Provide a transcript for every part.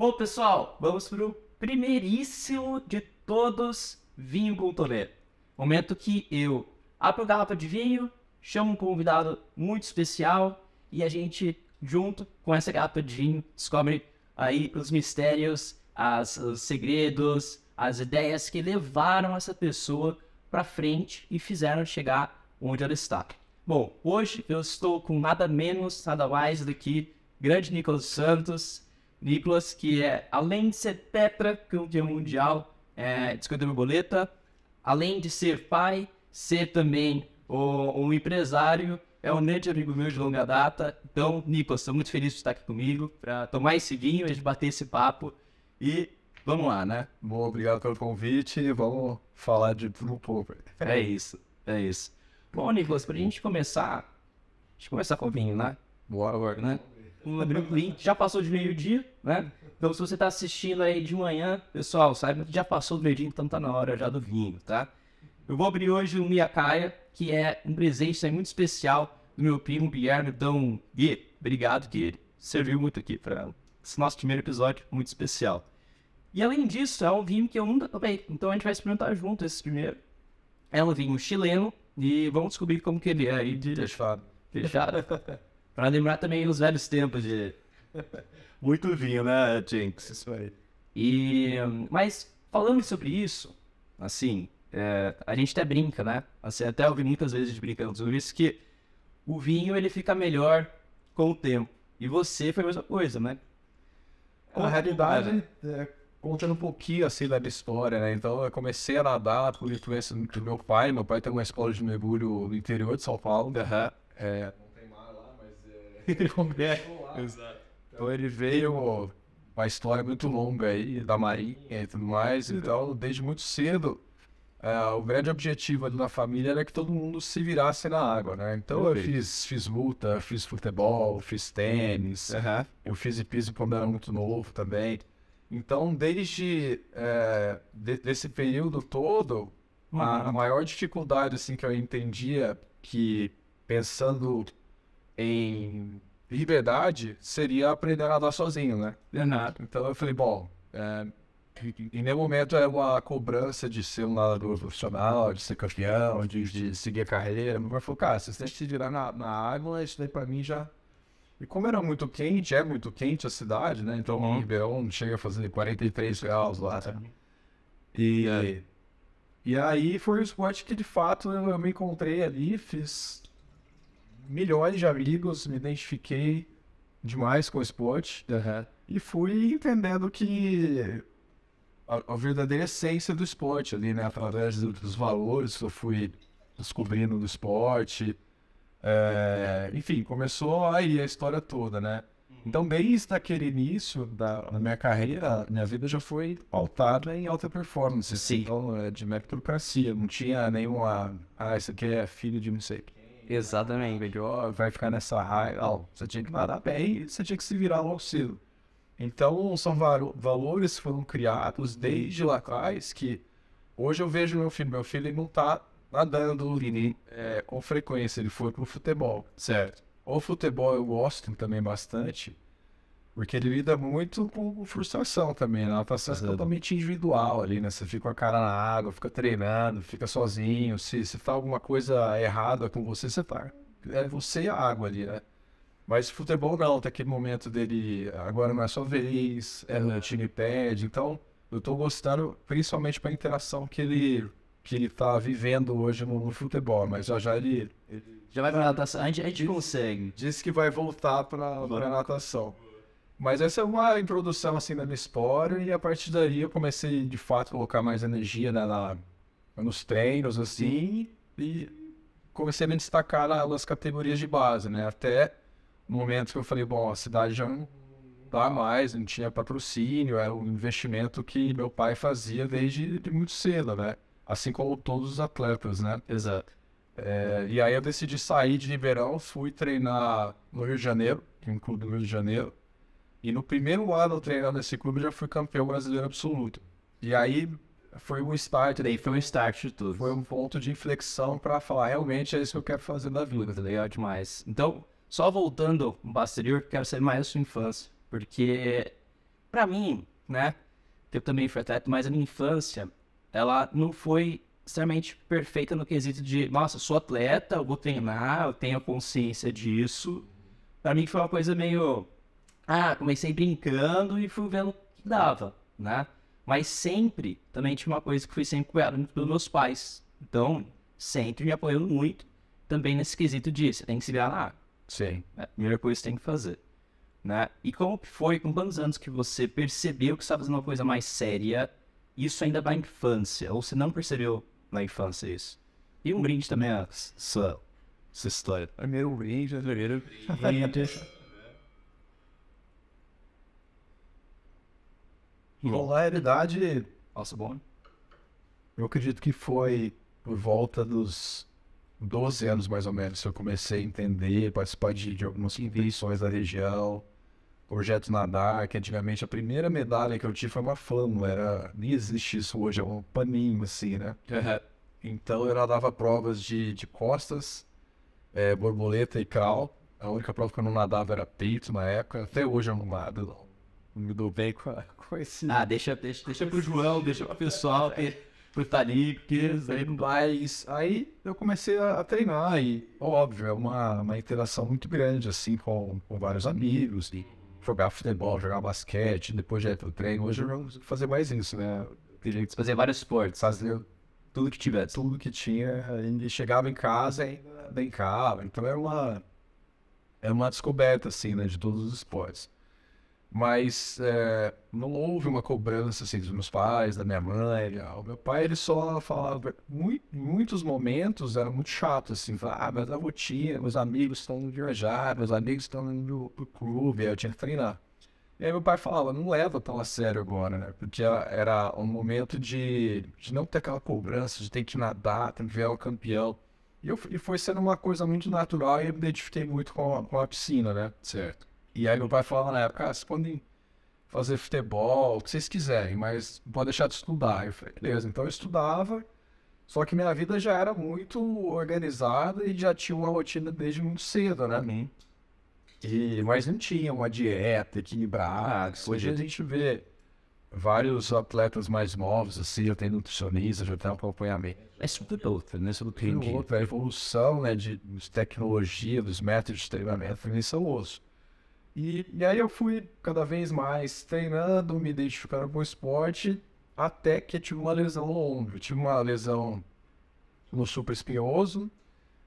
Bom, pessoal, vamos para o primeiríssimo de todos, vinho com Toledo. Momento que eu abro garrafa de vinho, chamo um convidado muito especial e a gente, junto com essa garrafa de vinho, descobre aí os mistérios, as, os segredos, as ideias que levaram essa pessoa para frente e fizeram chegar onde ela está. Bom, hoje eu estou com nada menos, nada mais do que grande Nicolas Santos, Nicolas, que é, além de ser campeão mundial é, de escolha borboleta, além de ser pai, ser também o, um empresário, é um grande amigo meu de longa data. Então, Nicolas, estou muito feliz de estar aqui comigo para tomar esse vinho, a gente bater esse papo e vamos lá, né? Bom, obrigado pelo convite. Vamos falar de um pouco. É isso, é isso. Bom, Nicolas, para a gente começar, a gente começar com o vinho, né? Bora, bora. Né? abriu 20, já passou de meio-dia, né? Então, se você está assistindo aí de manhã, pessoal, saiba que já passou do meio-dia, então tá na hora já do vinho, tá? Eu vou abrir hoje o Miyakaya, que é um presente muito especial do meu primo Guilherme. Então, Gui, obrigado, que serviu muito aqui para esse nosso primeiro episódio muito especial. E além disso, é um vinho que eu nunca tomei, então a gente vai experimentar junto esse primeiro. É um vinho chileno e vamos descobrir como que ele é aí de fechado. Fechado? Pra lembrar também os velhos tempos de. Muito vinho, né, Jinx? Isso aí. E, mas, falando sobre isso, assim, é, a gente até brinca, né? Assim, até ouvi muitas vezes brincando sobre isso, que o vinho ele fica melhor com o tempo. E você foi a mesma coisa, né? Na é realidade, é? é, contando um pouquinho assim da história, né? Então, eu comecei a nadar por influência do meu pai. Meu pai tem uma escola de mergulho no interior de São Paulo. Uhum. É, Exato. Então ele veio uma história muito longa aí da Marinha e tudo mais. Então, desde muito cedo, é, o grande objetivo ali na família era que todo mundo se virasse na água, né? Então eu, eu fiz, fiz luta, fiz futebol, fiz tênis, uhum. eu fiz piso quando era muito novo também. Então, desde uh, de, desse período todo, uhum. a, a maior dificuldade assim que eu entendia que pensando em liberdade seria aprender a nadar sozinho, né? Exato. É então eu falei, bom, é, em nenhum momento é uma cobrança de ser um nadador profissional, de ser campeão, de, de seguir a carreira. Meu pai falou, cara, se você se virar na, na água, isso daí pra mim já. E como era muito quente, é muito quente a cidade, né? Então uhum. Ribeirão chega a fazer 43 graus lá. Tá? E, e aí foi o esporte que de fato eu, eu me encontrei ali, fiz milhões de amigos, me identifiquei demais com o esporte uhum. e fui entendendo que a, a, verdadeira essência do esporte ali, né? Através dos valores que eu fui descobrindo do esporte. É, enfim, começou aí a história toda, né? Uhum. Então, desde aquele início da, da minha carreira, minha vida já foi pautada em alta performance. Sim. Então, é de meritocracia. Não tinha nenhuma. Ah, isso aqui é filho de não sei Exatamente, melhor vai ficar hum. nessa raiva. você tinha que nadar bem e você tinha que se virar logo cedo. Então, são valores que foram criados desde lá atrás que hoje eu vejo meu filho. Meu filho não tá nadando é, com frequência, ele foi pro futebol, certo? O futebol eu gosto também bastante. Porque ele lida muito com frustração também, né? A natação é totalmente individual ali, né? Você fica com a cara na água, fica treinando, fica sozinho. Se, se tá alguma coisa errada com você, você tá. É você e a água ali, né? Mas futebol não, tá aquele momento dele. Agora não é só vez, é no time pede. Então, eu tô gostando principalmente pra interação que ele, que ele tá vivendo hoje no, no futebol. Mas já já ele. ele já vai pra natação. A gente, a gente consegue. Diz que vai voltar pra, pra natação. Mas essa é uma introdução assim da minha história e a partir daí eu comecei de fato a colocar mais energia na, na nos treinos assim e comecei a me destacar nas categorias de base, né? Até no momento que eu falei, bom, a cidade já não dá mais, não tinha patrocínio, era um investimento que meu pai fazia desde de muito cedo, né? Assim como todos os atletas, né? Exato. É, e aí eu decidi sair de Ribeirão, fui treinar no Rio de Janeiro, em é um clube do Rio de Janeiro e no primeiro ano treinando nesse clube, já fui campeão brasileiro absoluto. E aí foi um start. Daí foi um start de tudo. Foi um ponto de inflexão para falar, realmente é isso que eu quero fazer na vida. Muito legal é demais. Então, só voltando um posterior, quero saber mais da sua infância. Porque, para mim, né, eu também fui atleta, mas a minha infância, ela não foi extremamente perfeita no quesito de, nossa, sou atleta, eu vou treinar, eu tenho consciência disso. Para mim foi uma coisa meio ah, comecei brincando e fui vendo o que dava, né? Mas sempre, também tinha uma coisa que fui sempre cuidado pelos meus pais. Então, sempre me apoiando muito também nesse quesito disso. você tem que se virar Sim. É a primeira coisa que você tem que fazer. Né? E como foi, com quantos anos que você percebeu que você estava tá fazendo uma coisa mais séria, isso ainda da é infância? Ou você não percebeu na infância isso? E um brinde também a sua, sua história. Primeiro é brinde, primeiro é brinde. realidade, nossa, bom. Eu acredito que foi por volta dos 12 anos, mais ou menos, que eu comecei a entender, participar de, de algumas competições da região. Projeto Nadar, que antigamente a primeira medalha que eu tive foi uma flâmula, era, nem existe isso hoje, é um paninho assim, né? então eu nadava provas de, de costas, é, borboleta e cal. A única prova que eu não nadava era peito na época, até hoje eu não nado, não me dou bem com, a, com esse. Ah, deixa, deixa, deixa pro João, deixa pro pessoal, é. pro Tani, porque aí não vai. Aí eu comecei a, a, treinar e, óbvio, é uma, uma interação muito grande, assim, com, com vários amigos. E jogar futebol, jogar basquete, depois já pro treino. Hoje eu não fazer mais isso, né? fazer vários esportes. Fazer tudo que tivesse. Tudo que tinha. E chegava em casa e brincava. Então era é uma, era é uma descoberta, assim, né? De todos os esportes. Mas é, não houve uma cobrança assim, dos meus pais, da minha mãe. Ah, o meu pai ele só falava, muito, muitos momentos era muito chato, assim, falava, ah, mas a rotina, meus amigos estão indo viajar, meus amigos estão indo pro clube, eu tinha que treinar. E aí meu pai falava, não leva tão a sério agora, né? Porque era um momento de, de não ter aquela cobrança, de ter que nadar, ter que ver o campeão. E, eu, e foi sendo uma coisa muito natural e eu me identifiquei muito com a, com a piscina, né? Certo. E aí meu pai falava na época, ah, vocês podem fazer futebol, o que vocês quiserem, mas não pode deixar de estudar. Eu falei, beleza, então eu estudava, só que minha vida já era muito organizada e já tinha uma rotina desde muito cedo, né? Uhum. E, mas não tinha uma dieta equilibrada. Ah, Hoje a gente vê vários atletas mais novos, assim, já tem nutricionista, já tem acompanhamento. É super outro, né? é outro, a evolução né, de, de tecnologia, dos métodos de treinamento, também são outros. E, e aí eu fui cada vez mais treinando, me identificando com o esporte, até que eu tive uma lesão no ombro. Eu tive uma lesão no super espinhoso,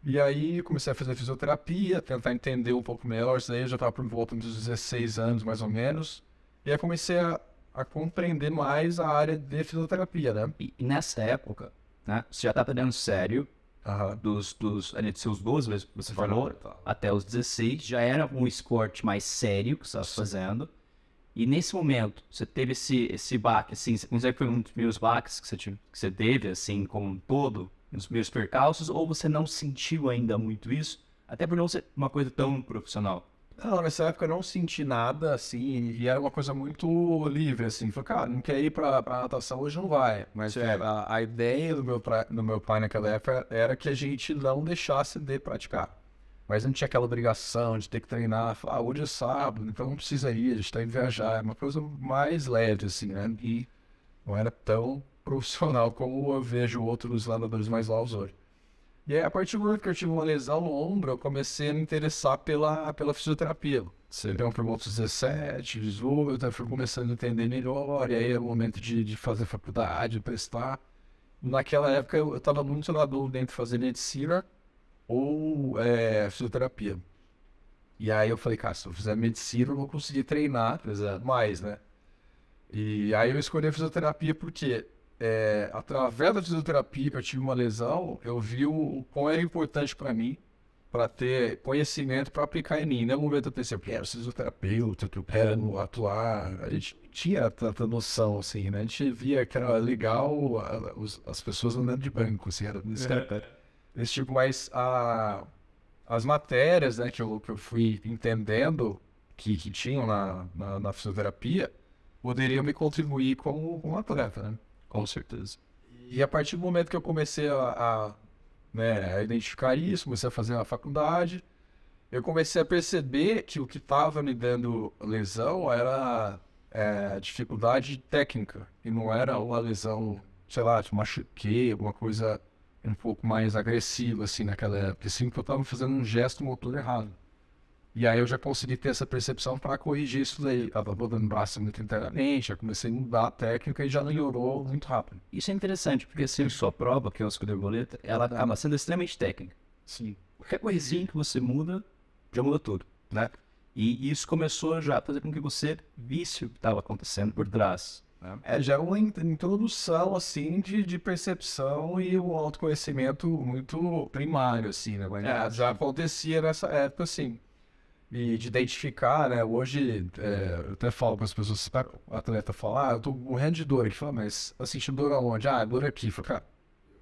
e aí comecei a fazer fisioterapia, tentar entender um pouco melhor. Isso daí eu já estava por volta dos 16 anos, mais ou menos. E aí comecei a, a compreender mais a área de fisioterapia, né? E nessa época, né, você já tá treinando sério, dos, dos, ali de seus 12 mesmo, você uhum. falou, tá. até os 16, já era um esporte mais sério que você estava fazendo. E nesse momento, você teve esse, esse baque, assim, você consegue foi um dos meus baques que você, que você teve, assim, como um todo, nos meus percalços, ou você não sentiu ainda muito isso, até por não ser uma coisa tão profissional? Ah, nessa época eu não senti nada, assim, e era uma coisa muito livre, assim. Falei, cara, não quer ir pra, pra natação, hoje não vai. Mas a, a, ideia do meu, pra, do meu pai naquela época era que a gente não deixasse de praticar. Mas não tinha aquela obrigação de ter que treinar. Falar, ah, hoje é sábado, então não precisa ir, a gente tá indo viajar. É uma coisa mais leve, assim, né? E não era tão profissional como eu vejo outros nadadores mais novos hoje. E aí, a partir do momento que eu tive uma lesão no ombro, eu comecei a me interessar pela, pela fisioterapia. Então, por volta dos 17, 18, eu fui começando a entender melhor, e aí era é o momento de, de fazer faculdade, prestar. Naquela época, eu estava muito na dúvida entre fazer medicina ou é, fisioterapia. E aí eu falei, cara, se eu fizer medicina, eu vou conseguir treinar Exato. mais, né? E aí eu escolhi a fisioterapia porque é, através da fisioterapia que eu tive uma lesão, eu vi o, quão era importante para mim, para ter conhecimento para aplicar em mim. Não é momento eu pensei, eu quero fisioterapeuta, eu quero atuar. A gente tinha tanta noção, assim, né? A gente via que era legal a, os, as pessoas andando de banco, assim, era desse, uhum. tipo, mas a, as matérias né, que, eu, que eu fui entendendo que, que tinham na, na, na fisioterapia poderiam me contribuir como um atleta, né? Com certeza. E a partir do momento que eu comecei a, a, né, a identificar isso, comecei a fazer a faculdade, eu comecei a perceber que o que estava me dando lesão era é, dificuldade técnica e não era uma lesão, sei lá, te tipo, machuquei, alguma coisa um pouco mais agressiva assim naquela época, sim porque eu estava fazendo um gesto motor errado. E aí eu já consegui ter essa percepção para corrigir isso daí. Estava rodando muito internamente, já comecei a mudar a técnica e já melhorou muito rápido. Isso é interessante, porque assim, sua prova, que é o borboleta, ela acaba sendo extremamente técnica. Sim. Qualquer coisinha que você muda, já muda tudo, né? E isso começou já a fazer com que você visse o que estava acontecendo por trás. Né? É já é uma introdução, assim, de, de percepção e um autoconhecimento muito primário, assim, né? Mas é, já acontecia nessa época, assim e de identificar, né? Hoje, é, eu até falo para as pessoas, o atleta fala, ah, eu tô morrendo de dor. Ele fala, mas assim, tá sentindo dor aonde? Ah, dor aqui. Fala, cara,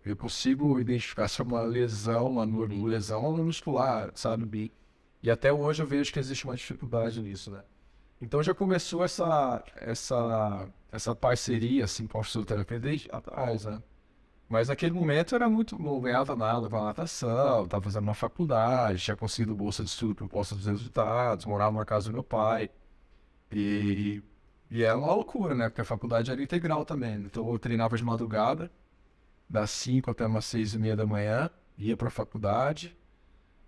eu consigo identificar se é uma lesão, uma lesão muscular, sabe? E até hoje eu vejo que existe uma dificuldade nisso, né? Então já começou essa, essa, essa parceria, assim, com o fisioterapeuta desde atrás, né? Mas naquele momento era muito. Não ganhava nada com a natação, estava fazendo uma faculdade, tinha conseguido bolsa de estudo por dos resultados, morava na casa do meu pai. E, e era é uma loucura, né? Porque a faculdade era integral também. Então eu treinava de madrugada, das 5 até umas 6 e meia da manhã, ia para a faculdade.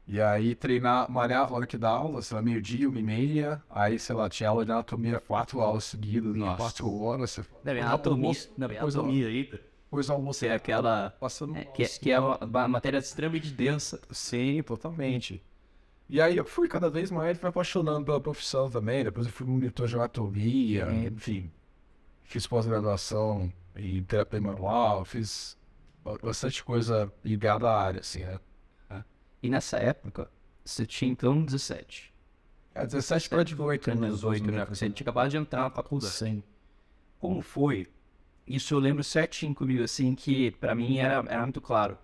E aí treinar, malhava a hora que dava aula, sei lá, meio-dia, uma e meia. Aí, sei lá, tinha aula de anatomia, quatro aulas seguidas, quatro horas. Você... Não, é anatomia, não, anatomia ainda depois do almoço. Que é aquela. Passando é, que, que é, assim. é uma matéria extremamente densa. Sim, totalmente. E aí eu fui cada vez mais me apaixonando pela profissão também. Depois eu fui monitor de anatomia, é. enfim. Fiz pós-graduação em terapia manual, fiz bastante coisa ligada à área, assim, né? Ah. E nessa época, você tinha então 17. É, 17 para 18. 18, né? né? Você tinha acabado de entrar na faculdade. Sim. Como foi isso eu lembro certinho comigo, assim, que para mim era, era muito claro.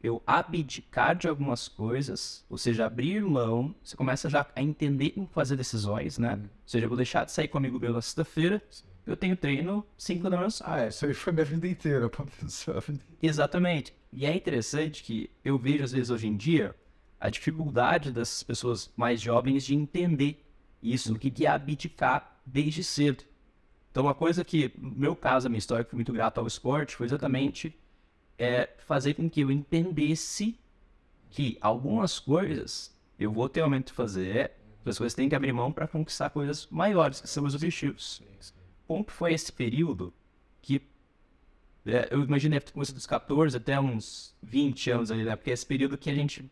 Eu abdicar de algumas coisas, ou seja, abrir mão, você começa já a entender como fazer decisões, né? Uhum. Ou seja, eu vou deixar de sair comigo meu na sexta-feira, eu tenho treino cinco da manhã. Ah, é, isso aí foi minha vida inteira, pra pensar. Exatamente. E é interessante que eu vejo, às vezes, hoje em dia, a dificuldade dessas pessoas mais jovens de entender isso, uhum. o que é abdicar desde cedo. Então, uma coisa que, no meu caso, a minha história que foi muito grata ao esporte foi exatamente é, fazer com que eu entendesse que algumas coisas eu vou ter aumento de fazer, as pessoas têm que abrir mão para conquistar coisas maiores, que são os objetivos. Como foi esse período que é, eu imaginei que começou dos 14 até uns 20 anos ali, né? Porque é esse período que a gente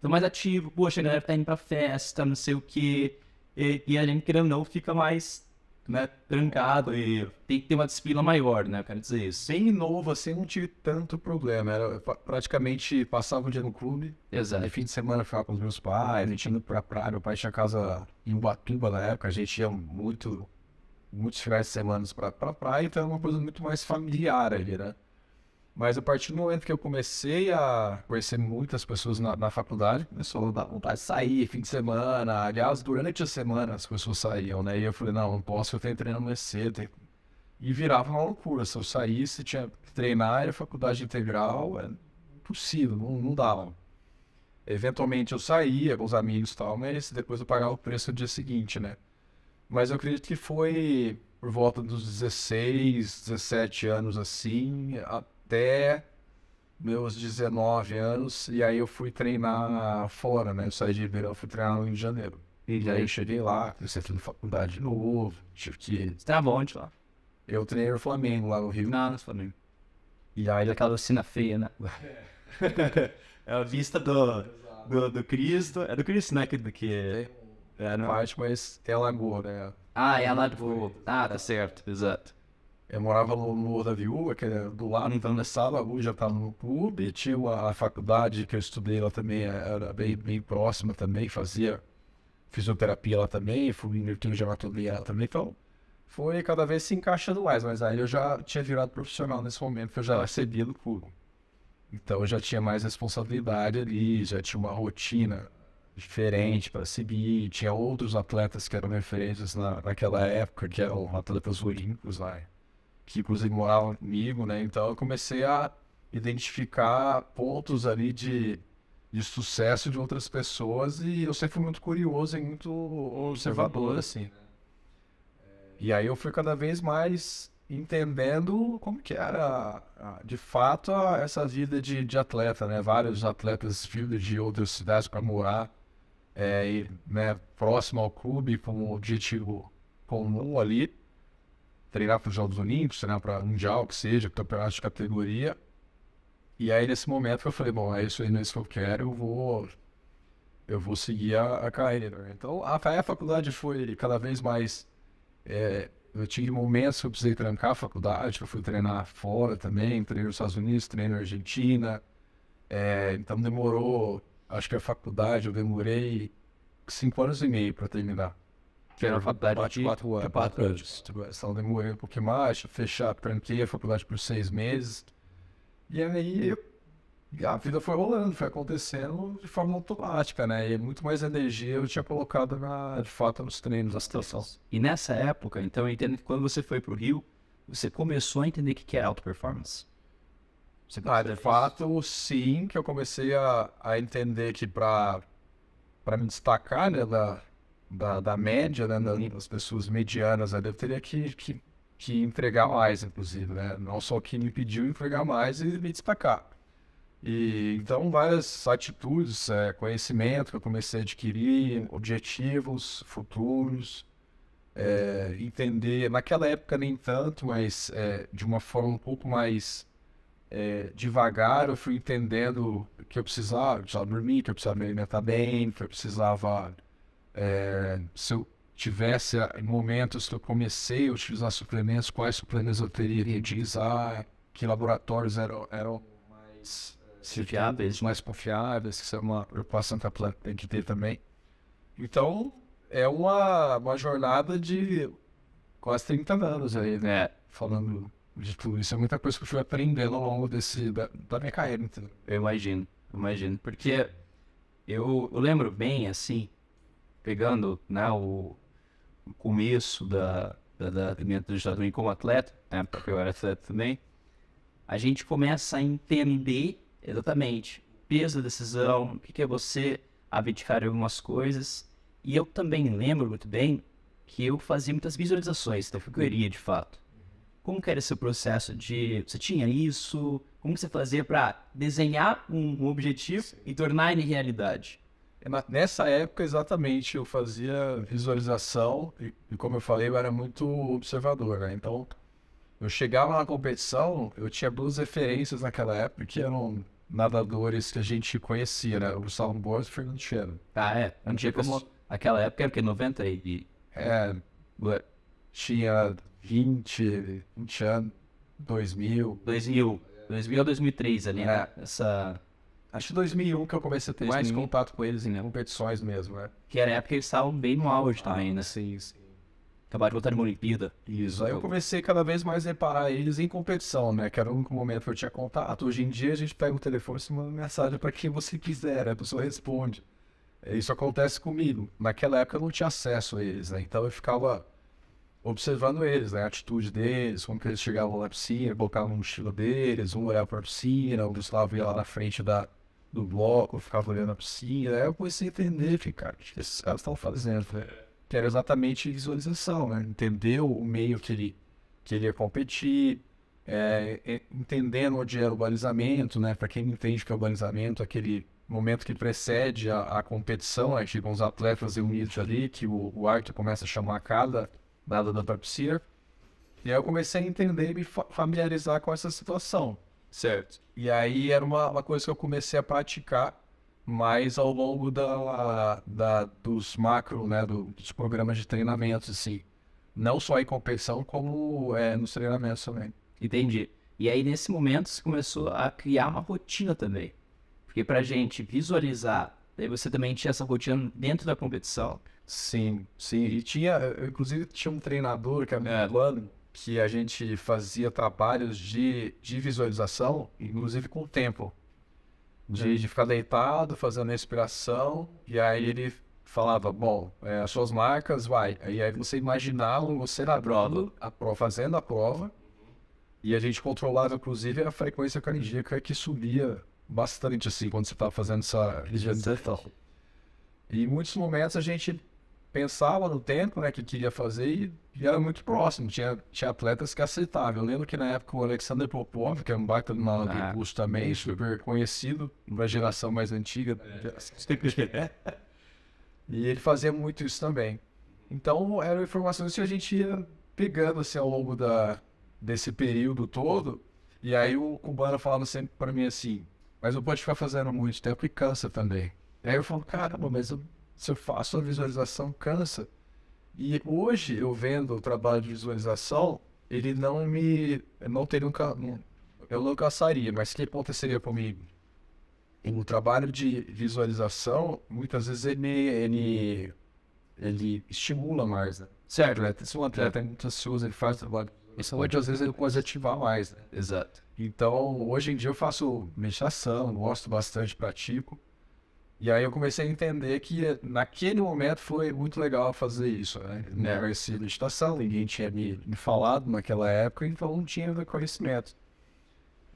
tá mais ativo, poxa, a galera tá indo pra festa, não sei o quê, e, e a gente, querendo ou não, fica mais né, trancado e tem que ter uma disciplina maior, né? Eu quero dizer isso. Bem novo, assim, não tive tanto problema. Era, praticamente passava o um dia no clube. Exato. E fim de semana ficava com os meus pais, a gente indo pra praia. Meu pai tinha casa em Ubatuba na época, a gente ia muito, muitos finais de semana pra, pra praia, então era uma coisa muito mais familiar ali, né? Mas a partir do momento que eu comecei a conhecer muitas pessoas na, na faculdade, começou a dar vontade de sair, fim de semana. Aliás, durante a semana as pessoas saíam, né? E eu falei, não, não posso, eu tenho treino mais cedo. E virava uma loucura. Se eu saísse, tinha que treinar, era faculdade integral, é impossível, não, não dava. Eventualmente eu saía com os amigos e tal, mas depois eu pagava o preço no dia seguinte, né? Mas eu acredito que foi por volta dos 16, 17 anos assim, a até meus 19 anos, e aí eu fui treinar fora, né? Eu saí de Ribeirão, fui treinar no Rio de Janeiro. E aí eu cheguei lá, comecei a faculdade de novo, tive que... Você onde lá? Eu treinei no Flamengo, lá no Rio. Não, ah, no Flamengo. E aí... Aquela lucina feia, né? É. é a vista do, do, do Cristo, é do Cristo, né? Que, que, é, não... Né? Parte, mas é a lagoa, né? Ah, é a lagoa. Ah, tá certo, exato. Eu morava no Morro da Viúva, que é do lado, então na sala, hoje já estava tá no clube. E tinha a, faculdade que eu estudei lá também, é, era bem, bem próxima também, fazia fisioterapia lá também, fui em de anatomia lá também. Então, foi cada vez se encaixando mais, mas aí eu já tinha virado profissional nesse momento, que eu já recebia do clube. Então, eu já tinha mais responsabilidade ali, já tinha uma rotina diferente para seguir. Tinha outros atletas que eram referências na, naquela época, que eram atletas olímpicos lá. Né? que inclusive moravam comigo, né? Então eu comecei a identificar pontos ali de, de sucesso de outras pessoas e eu sempre fui muito curioso e muito observador, assim, E aí eu fui cada vez mais entendendo como que era, de fato, essa vida de, de atleta, né? Vários atletas filhos de outras cidades para morar é, e, né, próximo ao clube, como objetivo comum ali treinar para os Jogos Olímpicos, treinar para Mundial, que seja, campeonato de categoria. E aí, nesse momento, eu falei, bom, é isso aí, não é isso que eu quero, eu vou, eu vou seguir a, a carreira. Então, a, a faculdade foi cada vez mais... É, eu tive momentos que eu precisei trancar a faculdade, eu fui treinar fora também, treinei nos Estados Unidos, treinei na Argentina. É, então, demorou, acho que a faculdade, eu demorei cinco anos e meio para terminar que era a faculdade de quatro anos. Quatro é. anos. Ela tipo, demorou é um pouquinho mais, fechar, tranquei a faculdade por seis meses. E aí a vida foi rolando, foi acontecendo de forma automática, né? E muito mais energia eu tinha colocado na, de fato nos treinos, nas situações. E nessa época, então, eu entendo que quando você foi para o Rio, você começou a entender o que é alta performance? ah, de fato, sim, que eu comecei a, a entender que para me destacar né, da, da, da média, né, uhum. das pessoas medianas, né, eu teria que, que, que entregar mais, inclusive, né? Não só que me pediu entregar mais e me destacar. E então várias atitudes, é, conhecimento que eu comecei a adquirir, objetivos futuros, é, entender, naquela época nem tanto, mas é, de uma forma um pouco mais é, devagar eu fui entendendo que eu precisava, que eu precisava dormir, que eu precisava me alimentar bem, que eu precisava é, se eu tivesse ah, em momentos que eu comecei a utilizar suplementos, quais suplementos eu teria que utilizar, que laboratórios eram, eram mais confiáveis, eh, mais confiáveis, que é uma preocupação que a planta tem que ter também. Então, é uma, uma jornada de quase 30 anos aí, né? É. Falando de tudo isso, é muita coisa que eu fui aprendendo ao longo desse, da, da minha carreira. Entendeu? Eu imagino, imagino. Porque eu, eu lembro bem, assim, pegando né, o, começo da, da, da minha trajetória como atleta, né, porque eu era atleta também, a gente começa a entender exatamente o peso da decisão, o que é você abdicar de algumas coisas. E eu também lembro muito bem que eu fazia muitas visualizações da então figurinha, de fato. Como que era esse processo de... Você tinha isso? Como que você fazia para desenhar um, um objetivo Sim. e tornar ele realidade? É nessa época, exatamente, eu fazia visualização e, e, como eu falei, eu era muito observador, né? Então, eu chegava na competição, eu tinha duas referências naquela época que eram nadadores que a gente conhecia, né? O Gustavo Borges e o Fernando Cheiro. Ah, é? Não tinha como... Aquela época era que 90 e... É, é tinha 20, 20 anos, 2000... 2000, 2000 ou 2003 ali, né? É. Essa... Acho que 2001 que eu comecei a ter 2000. mais contato com eles em né? competições mesmo, né? Que era a época que eles estavam bem no auge também, né? Sim, sim. Acabaram de voltar de uma Olimpíada. Isso, aí eu comecei cada vez mais a reparar eles em competição, né? Que era o único momento que eu tinha contato. Hoje em dia a gente pega o telefone e manda mensagem para quem você quiser, né? a pessoa responde. É, isso acontece comigo. Naquela época eu não tinha acesso a eles, né? Então eu ficava observando eles, né? A atitude deles, como que eles chegavam na piscina, colocavam no mochila deles, um olhava para a piscina, o Gustavo ia lá na frente da, do bloco, eu ficava olhando a piscina, aí eu comecei a entender, falei, cara, o que esses caras estão fazendo? Falei, que era exatamente visualização, né? Entender o meio que ele, que ele ia competir, é, é, entendendo onde era o balizamento, né? Para quem não entende o que é o balizamento, aquele momento que precede a, a competição, aí chegam os atletas reunidos ali, que o, o começa a chamar cada nada da, da piscina. E aí eu comecei a entender e me familiarizar com essa situação. Certo. E aí era uma, uma coisa que eu comecei a praticar mais ao longo da, da, dos macro, né, do, dos programas de treinamento, assim. Não só em competição, como é, nos treinamentos também. Entendi. E aí, nesse momento, você começou a criar uma rotina também. Porque pra gente visualizar, daí você também tinha essa rotina dentro da competição. Sim, sim. E tinha, inclusive, tinha um treinador que era é. plano, que a gente fazia trabalhos de, de visualização, inclusive com o tempo. De, uhum. de ficar deitado, fazendo respiração, e aí ele falava, bom, é, as suas marcas, vai. E aí você imaginava você na prova, a prova, fazendo a prova, e a gente controlava, inclusive, a frequência cardíaca que subia bastante, assim, quando você estava fazendo essa... E em muitos momentos a gente pensava no tempo né, que queria fazer e, era muito próximo. Tinha, tinha atletas que aceitavam. Eu lembro que na época o Alexander Popov, que é um baita do mal ah. russo também, super conhecido, uma geração mais antiga. É. e ele fazia muito isso também. Então eram informações que a gente ia pegando assim, ao longo da, desse período todo. E aí o cubano falava sempre para mim assim, mas eu pode ficar fazendo muito tempo e cansa também. E aí eu falo, caramba, mas eu se eu faço a visualização, cansa. E hoje eu vendo o trabalho de visualização, ele não me. não teria um. Não, eu não cansaria, mas o que aconteceria comigo? O trabalho de visualização, muitas vezes ele, ele, ele estimula mais, né? Certo, né? Se um atleta é muito ansioso, ele faz trabalho. Isso é muitas vezes ele pode ativar mais, né? Exato. Então, hoje em dia eu faço meditação, gosto bastante, pratico. E aí eu comecei a entender que naquele momento foi muito legal fazer isso, né? Uhum. Não né, era essa licitação, ninguém tinha me, falado naquela época, então não tinha conhecimento.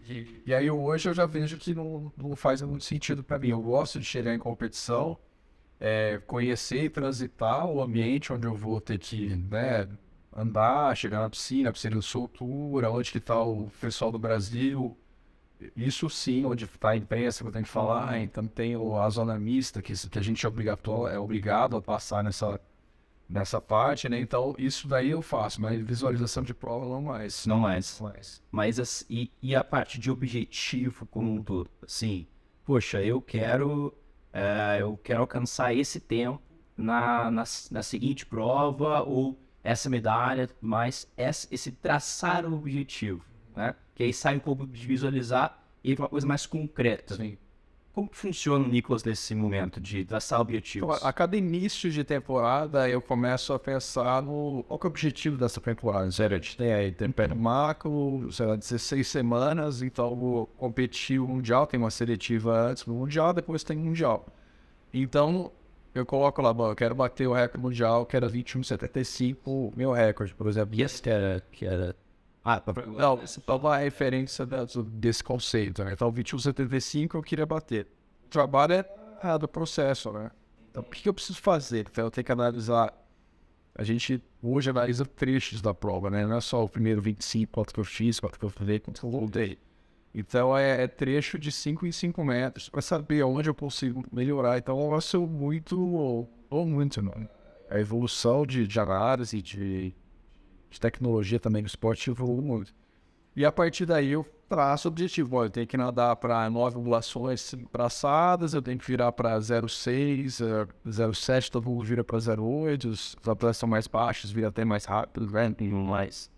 E, e aí hoje eu já vejo que não, não faz muito sentido para mim. Eu gosto de chegar em competição, é, conhecer e transitar o ambiente onde eu vou ter que né, andar, chegar na piscina, piscina de soltura, onde que tá o pessoal do Brasil, isso sim, onde está a imprensa que eu tenho que falar, então tem a zona mista que, que a gente é obrigado, é obrigado a passar nessa, nessa parte, né? Então isso daí eu faço, mas visualização de prova não mais. Não mais. mais. Mas e, e a parte de objetivo como um todo? Assim, poxa, eu quero, é, eu quero alcançar esse tempo na, na, na seguinte prova ou essa medalha, mas esse traçar o objetivo, né? que aí sai um pouco de visualizar e para uma coisa mais concreta. Sim. Como funciona o Nicolas nesse momento de traçar objetivos? Então, a cada início de temporada eu começo a pensar no qual é o objetivo dessa temporada. zero a gente tem aí tempero macro, sei lá, 16 semanas, então vou competir o Mundial, tem uma seletiva antes do Mundial, depois tem o Mundial. Então eu coloco lá, bom, eu quero bater o recorde mundial, que era 21,75, meu recorde, por exemplo. Yes, que era ah, não, você toma a referência desse conceito, né? Então, o 2175 eu queria bater. O trabalho é do processo, né? Então, o que eu preciso fazer? Então, eu tenho que analisar. A gente hoje analisa trechos da prova, né? Não é só o primeiro 25, quanto que eu fiz, quanto que eu falei, quanto que eu voltei. Então, é, é trecho de 5 em 5 metros para saber onde eu consigo melhorar. Então, é eu gosto muito, ou, ou muito, não. Né? A evolução de, de análise, de de tecnologia também no esporte evoluiu muito. E a partir daí eu traço o objetivo. Olha, eu tenho que nadar para nove ondulações braçadas eu tenho que virar para 0,6, 0,7, todo mundo vira para 0,8, os atletas são mais baixos, vira até mais rápido, né? mais.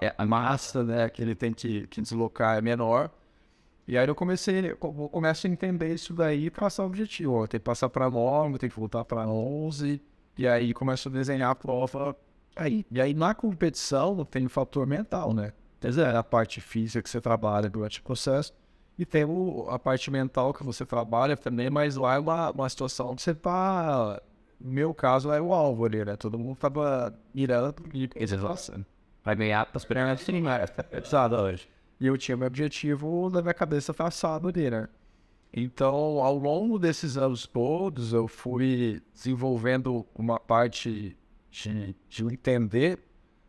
É, a massa né, que ele tem que, que deslocar é menor. E aí eu comecei, eu começo a entender isso daí e traçar o objetivo. Ó, tem que passar para 9, tem que voltar para 11. E aí começo a desenhar a prova Aí, e aí na competição tem o fator mental, né? Quer dizer, a parte física que você trabalha durante o processo e tem o, a parte mental que você trabalha também, mas lá é uma, uma situação que você tá... No meu caso, é o alvo ali, né? Todo mundo tava mirando e pensando Vai ganhar para as primeiras primárias, né? é pesado hoje. E eu tinha meu objetivo na minha cabeça traçado ali, né? Então, ao longo desses anos todos, eu fui desenvolvendo uma parte de, de entender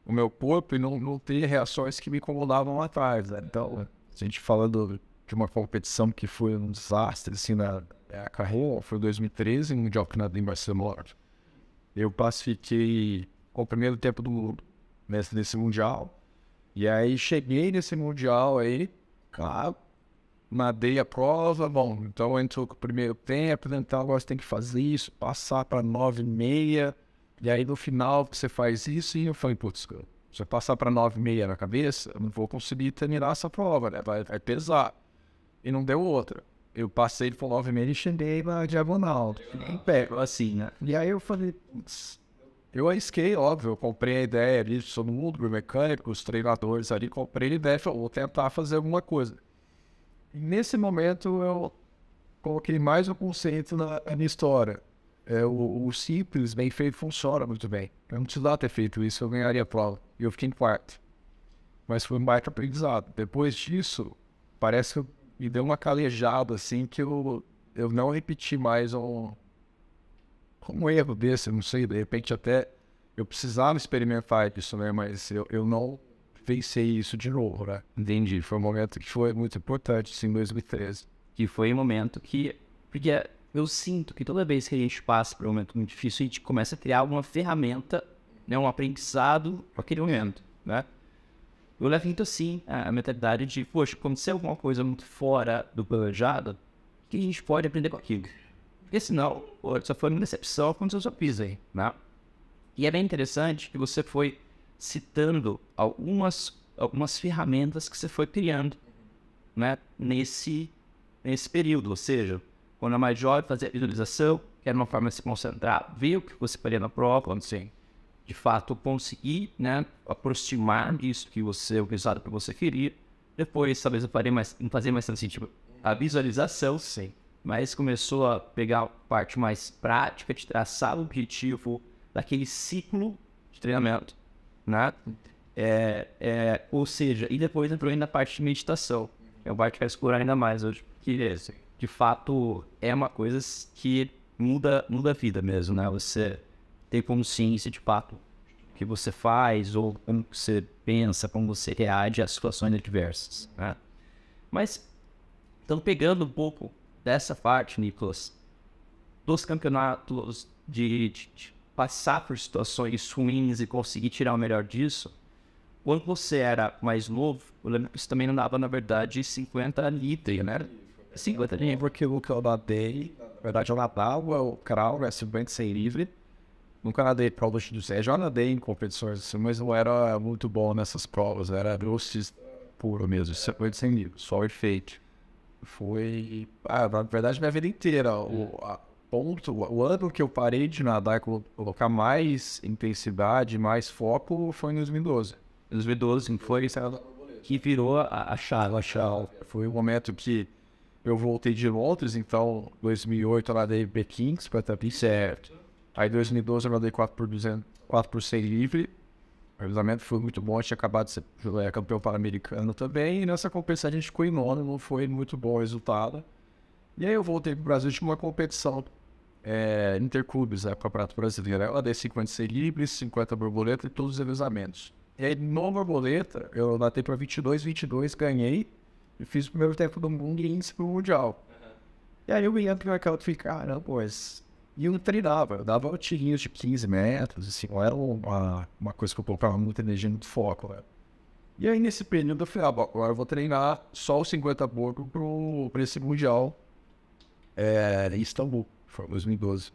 o meu corpo e não, não ter reações que me incomodavam lá atrás. Né? Então, é. a gente falando de uma competição que foi um desastre, assim, na a carreira, foi 2013, no Mundial Canadá em Barcelona. Eu classifiquei com o primeiro tempo do mundo nesse, nesse Mundial. E aí cheguei nesse Mundial aí, claro, nadei a prova, bom, então entrou com o primeiro tempo, né, então agora você tem que fazer isso, passar para 9 e meia, e aí no final você faz isso e eu falei, putz, se eu passar para 9,6 na cabeça, eu não vou conseguir terminar essa prova, né? Vai, vai pesar. E não deu outra. Eu passei por 9,5 e xendei na diagonal. Em é, pé, assim, né? E aí eu falei, putz, eu arrisquei, óbvio, eu comprei a ideia ali, no mundo, o mecânico, os treinadores ali, comprei a ideia, falei, vou tentar fazer alguma coisa. E nesse momento eu coloquei mais um conceito na, na minha história é, o, o, simples, bem feito, funciona muito bem. Eu não precisava ter feito isso, eu ganharia a prova. E eu fiquei em quarto. Mas foi um baita aprendizado. Depois disso, parece que me deu uma calejada, assim, que eu, eu não repeti mais um, um erro desse, eu não sei, de repente até eu precisava experimentar isso, né? Mas eu, eu não pensei isso de novo, né? Entendi. Foi um momento que foi muito importante, assim, em 2013. Que foi um momento que... Porque eu sinto que toda vez que a gente passa por um momento muito difícil, a gente começa a criar uma ferramenta, né, um aprendizado para aquele momento, né? Eu levo muito assim a mentalidade de, poxa, aconteceu alguma coisa muito fora do planejado, que a gente pode aprender com aquilo. Porque senão, pô, só foi uma decepção quando você só pisa aí, né? E é bem interessante que você foi citando algumas, algumas ferramentas que você foi criando, né, nesse, nesse período, ou seja, quando é mais jovem, fazer a visualização, que era uma forma de se concentrar, ver o que você faria na prova, quando você, de fato, conseguir né, aproximar disso que você, o resultado que você queria. Depois, talvez eu faria mais, fazer mais sentido a visualização, sim. Mas começou a pegar a parte mais prática de traçar o objetivo daquele ciclo de treinamento, né? É, é, ou seja, e depois entrou ainda a parte de meditação. É o parte que vai explorar ainda mais hoje. Que é isso de fato é uma coisa que muda, muda a vida mesmo, né? Você tem consciência de fato o que você faz ou como você pensa, como você reage a situações adversas, né? Mas, então, pegando um pouco dessa parte, Nicolas, dos campeonatos de, de, de passar por situações ruins e conseguir tirar o melhor disso, quando você era mais novo, eu lembro que você também andava, na verdade, 50 litros, né? 50 nem que eu, que eu nadei, na verdade eu é nadava é o crawl, né, simplesmente sem livre. Nunca nadei provas do Sérgio, já nadei em competições assim, mas não era muito bom nessas provas, era doce puro mesmo, simplesmente sem livro, só o efeito. Foi, ah, na verdade, minha vida inteira. O a, ponto, o ano que eu parei de nadar e colocar mais intensidade, mais foco, foi em 2012. Em 2012, foi que virou a, a chave, a chave. Foi o momento que eu voltei de Londres, então 2008 eu nadei B15 para bem certo. Aí 2012 eu nadei 4 por, 200, 4 por 100 livre. O revezamento foi muito bom, a tinha acabado de ser é, campeão pan-americano também. E nessa competição a gente ficou em nono, não foi muito bom o resultado. E aí eu voltei para o Brasil, tinha uma competição é, interclubes, é, Campeonato Brasileiro. Eu nadei 56 livres, 50 borboleta e todos os revezamentos. E aí no borboleta eu nadei para 22, 22, ganhei. Eu fiz o primeiro tempo do mundo e índice pro Mundial. Uhum. E aí eu me lembro que e eu falei, caramba, pois. E eu treinava, eu dava tirinhos de 15 metros, assim, não era uma, uma coisa que eu colocava muita energia, muito foco, né? E aí nesse período eu falei, ah, agora eu vou treinar só os 50 pouco pro, pra esse Mundial é, em Istambul, foi 2012.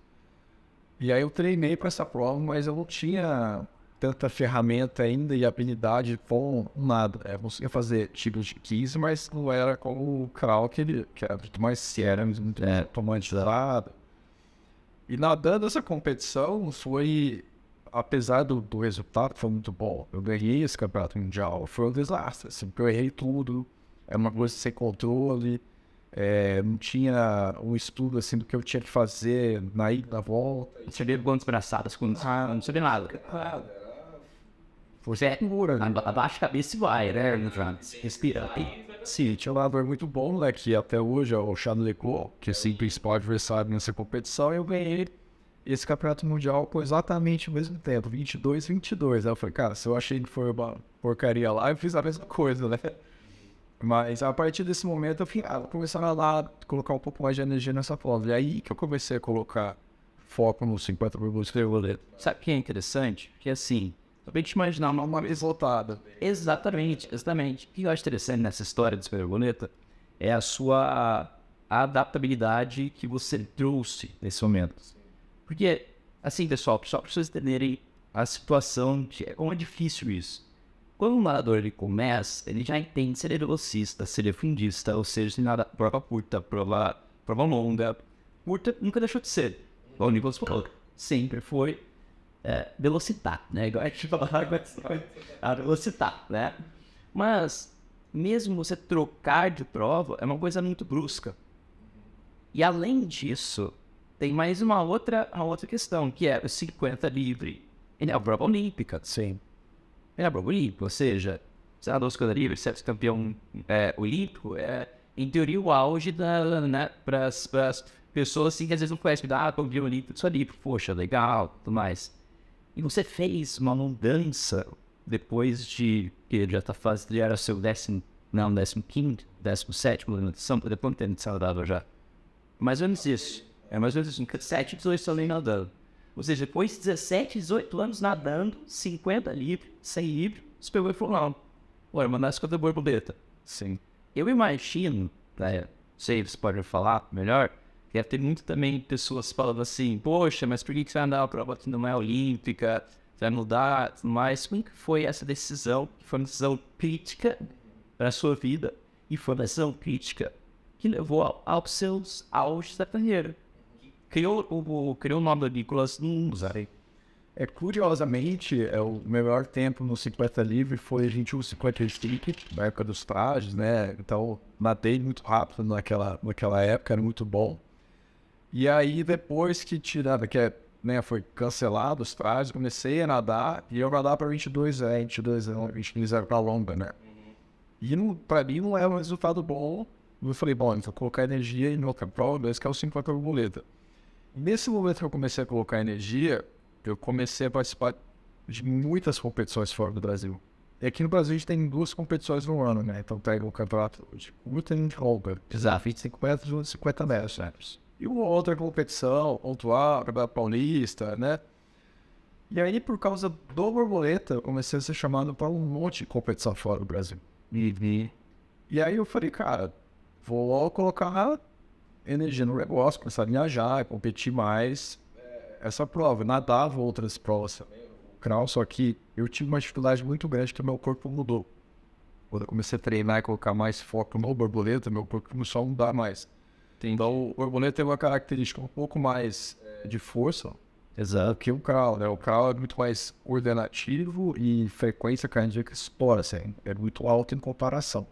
E aí eu treinei para essa prova, mas eu não tinha tanta ferramenta ainda e habilidade com nada. É, conseguia fazer tiros de 15, mas não era como o Kral, que, ele, que era muito mais sério, muito é. automatizado. E nadando essa competição foi, apesar do, do resultado, foi muito bom. Eu ganhei esse campeonato mundial, foi um desastre, assim, porque eu errei tudo, era uma coisa sem controle, é, não tinha um estudo assim do que eu tinha que fazer na ida, na volta. Não sabia quantas braçadas, quando... ah, não sabia nada. nada. Você é pura, né? abaixa a cabeça e vai, né? Respira. Sim, tinha um nadador muito bom, né? Que até hoje é o Charles Leclerc, que é o principal adversário nessa competição. Eu ganhei esse campeonato mundial com exatamente o mesmo tempo, 22, 22. Aí eu falei, cara, se eu achei que foi uma porcaria lá, eu fiz a mesma coisa, né? Mas a partir desse momento eu fui ah, a lá, colocar um pouco mais de energia nessa prova. E aí que eu comecei a colocar foco nos 50 minutos de Sabe o que é interessante? Que assim, Acabei de imaginar uma mesa lotada. Exatamente, exatamente. O que eu acho interessante nessa história de Superboleta é a sua a adaptabilidade que você trouxe nesse momento. Porque, assim, pessoal, só para vocês entenderem a situação, de como é difícil isso. Quando um narrador ele começa, ele já entende se ele é velocista, se ele é fundista, ou seja, se nada prova curta, prova, prova longa. Curta nunca deixou de ser. O Nicolas falou, sempre foi é, velocitar, né? Igual a gente falava a velocitar, né? Mas mesmo você trocar de prova é uma coisa muito brusca. E além disso, tem mais uma outra, uma outra questão, que é o 50 livre. Ele é a prova olímpica. Sim. Ele é a prova olímpica, ou seja, você nadou 50 livre, você é campeão é, olímpico, é, em teoria, o auge da, né, para as pessoas assim, que às vezes não conhecem, ah, campeão olímpico, isso ali, poxa, legal, tudo mais. E você fez uma mudança depois de que já está fase de era seu décimo, não, décimo quinto, décimo sétimo ano alimentação, por depois ter saudável já. Mais ou menos isso. É mais ou menos isso. 17, 18 anos nadando. Ou seja, depois de 17, 18 anos nadando, 50 livros, 100 livros, você pegou e falou, não, olha, mandasse contra a borboleta. Sim. Eu imagino, né, sei, você pode falar melhor, Deve ter muito também pessoas falando assim, poxa, mas por que você vai andar uma prova que não é olímpica? Vai mudar tudo mais. Como que foi essa decisão? Foi uma decisão crítica para a sua vida e foi uma decisão crítica que levou ao, aos seus auges da carreira. Criou o, criou o nome do Nicolas, não É, curiosamente, é, o melhor tempo no 50 livre foi a gente os 50 stick, na época dos trajes, né? Então, nadei muito rápido naquela, naquela época, era muito bom. E aí, depois que tiraram, que é, né, foi cancelado os trajes, comecei a nadar e eu nadava para 22 é, 22 anos, 22 anos para longa, né? E não, pra mim não era um resultado bom. Eu falei, bom, então colocar energia em outra prova, esse que é o 50 borboleta. Nesse momento que eu comecei a colocar energia, eu comecei a participar de muitas competições fora do Brasil. E aqui no Brasil a gente tem duas competições no ano, né? Então pega o campeonato de curta e de longa. Exato. 25 metros e 50 metros e uma outra competição pontual, paulista, né? E aí, por causa do borboleta, comecei a ser chamado para um monte de competição fora do Brasil. Uhum. E aí eu falei, cara, vou colocar energia no negócio, começar a viajar, competir mais. É, essa prova, nadava outras provas também, só que eu tive uma dificuldade muito grande que meu corpo mudou. Quando eu comecei a treinar e colocar mais foco no borboleta, meu corpo começou a mudar mais. Entendi. Então, o borboleta tem uma característica um pouco mais é, de força Exato. que o crawl, né? O crawl é muito mais ordenativo e frequência cardíaca explora, assim, é muito alta em comparação.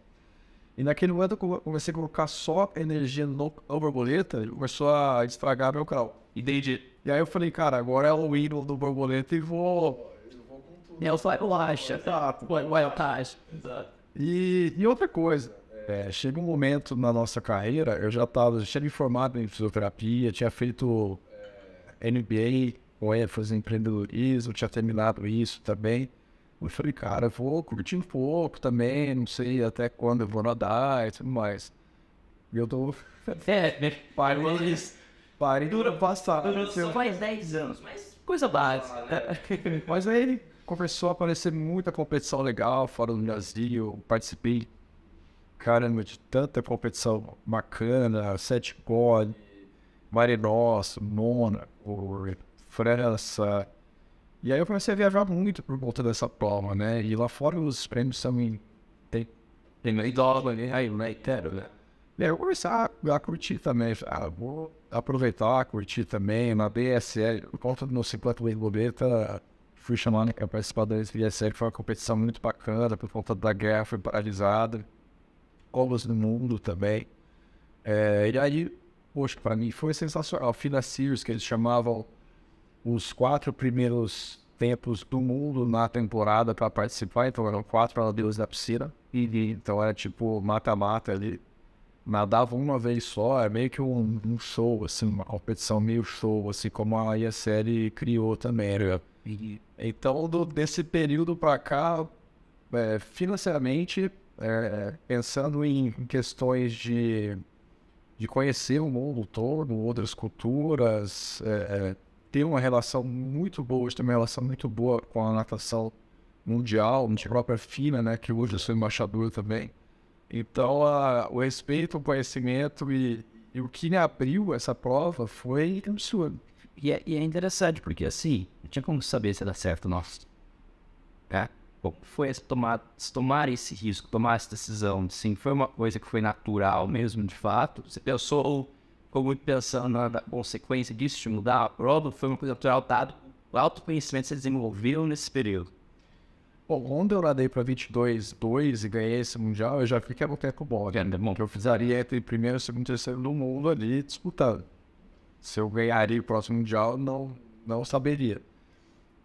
E naquele momento eu comecei a colocar só energia no, no borboleta, ele começou a estragar meu crawl. Entendi. E aí eu falei, cara, agora é o ídolo do borboleta e vou... Eu só relaxa. Exato. Vai, vai, Exato. E, e outra coisa, é, chega um momento na nossa carreira, eu já estava, já tinha me formado em fisioterapia, tinha feito MBA é, ou é, em empreendedorismo, tinha terminado isso também. Eu falei, cara, eu vou curtir um pouco também, não sei até quando eu vou nadar e tudo mais. E eu tô. É, né? parei. Parei. Dura Dura Só faz 10 anos, mas coisa básica. Ah, né? Né? mas aí começou a aparecer muita competição legal fora do Brasil, participei caramba, de tanta competição bacana, Sete Cone, Mare Nostrum, Mônaco, França. E aí eu comecei a viajar muito por conta dessa prova, né? E lá fora os prêmios são em... Tem... Tem dólar, né? aí o né? inteiro, né? Eu comecei a, curtir também. Ah, vou aproveitar, curtir também na BSL. Por conta do meu 50 borboleta, fui chamado para participar da BSL, foi uma competição muito bacana. Por conta da guerra, foi paralisada. Copas do mundo também. É, e aí, poxa, para mim foi sensacional. O Fina Series, que eles chamavam os quatro primeiros tempos do mundo na temporada para participar, então eram quatro para Deus da piscina. E, então era tipo mata-mata ali. Nadava uma vez só, é meio que um, um, show, assim, uma competição meio show, assim como a série criou também. Né? então, do, desse período para cá, é, financeiramente, é, pensando em questões de, de conhecer o mundo todo, outras culturas, é, é, ter uma relação muito boa, hoje tem uma relação muito boa com a natação mundial, a própria FINA, né, que hoje eu sou embaixador também. Então, a, o respeito, o conhecimento e, e, o que me abriu essa prova foi absurdo. E é, e é interessante, porque assim, não tinha como saber se era certo nosso. É. Bom, foi esse tomar, tomar esse risco, tomar essa decisão? Sim, foi uma coisa que foi natural mesmo, de fato? Você pensou, ficou muito pensando na, consequência disso, de mudar a prova? Foi uma coisa natural, dado o autoconhecimento que você desenvolveu nesse período? Bom, quando eu nadei para 22-2 e ganhei esse mundial, eu já fiquei que era tempo bom. Né? Eu fizaria entre primeiro, segundo e terceiro do mundo ali disputando. Se eu ganharia o próximo mundial, não, não saberia.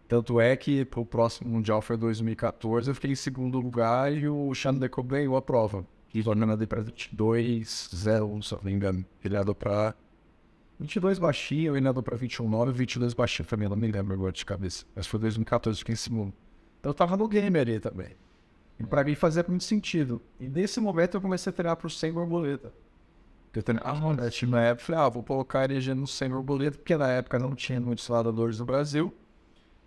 Tanto é que para o próximo Mundial foi 2014, eu fiquei em segundo lugar e o Xandeco ganhou a prova. E tornando de para 22, 0, se não me engano. Ele andou para 22 baixinho, ele andou para 21, 9, 22 baixinho também, não me lembro agora de cabeça. Mas foi 2014, fiquei em segundo. Então eu tava no game ali também. E para mim fazia muito sentido. E nesse momento eu comecei a treinar pro 100 borboleta. Eu treinava ah, na época, falei, ah, vou colocar energia no 100 borboleta, porque na época não tinha muitos nadadores no Brasil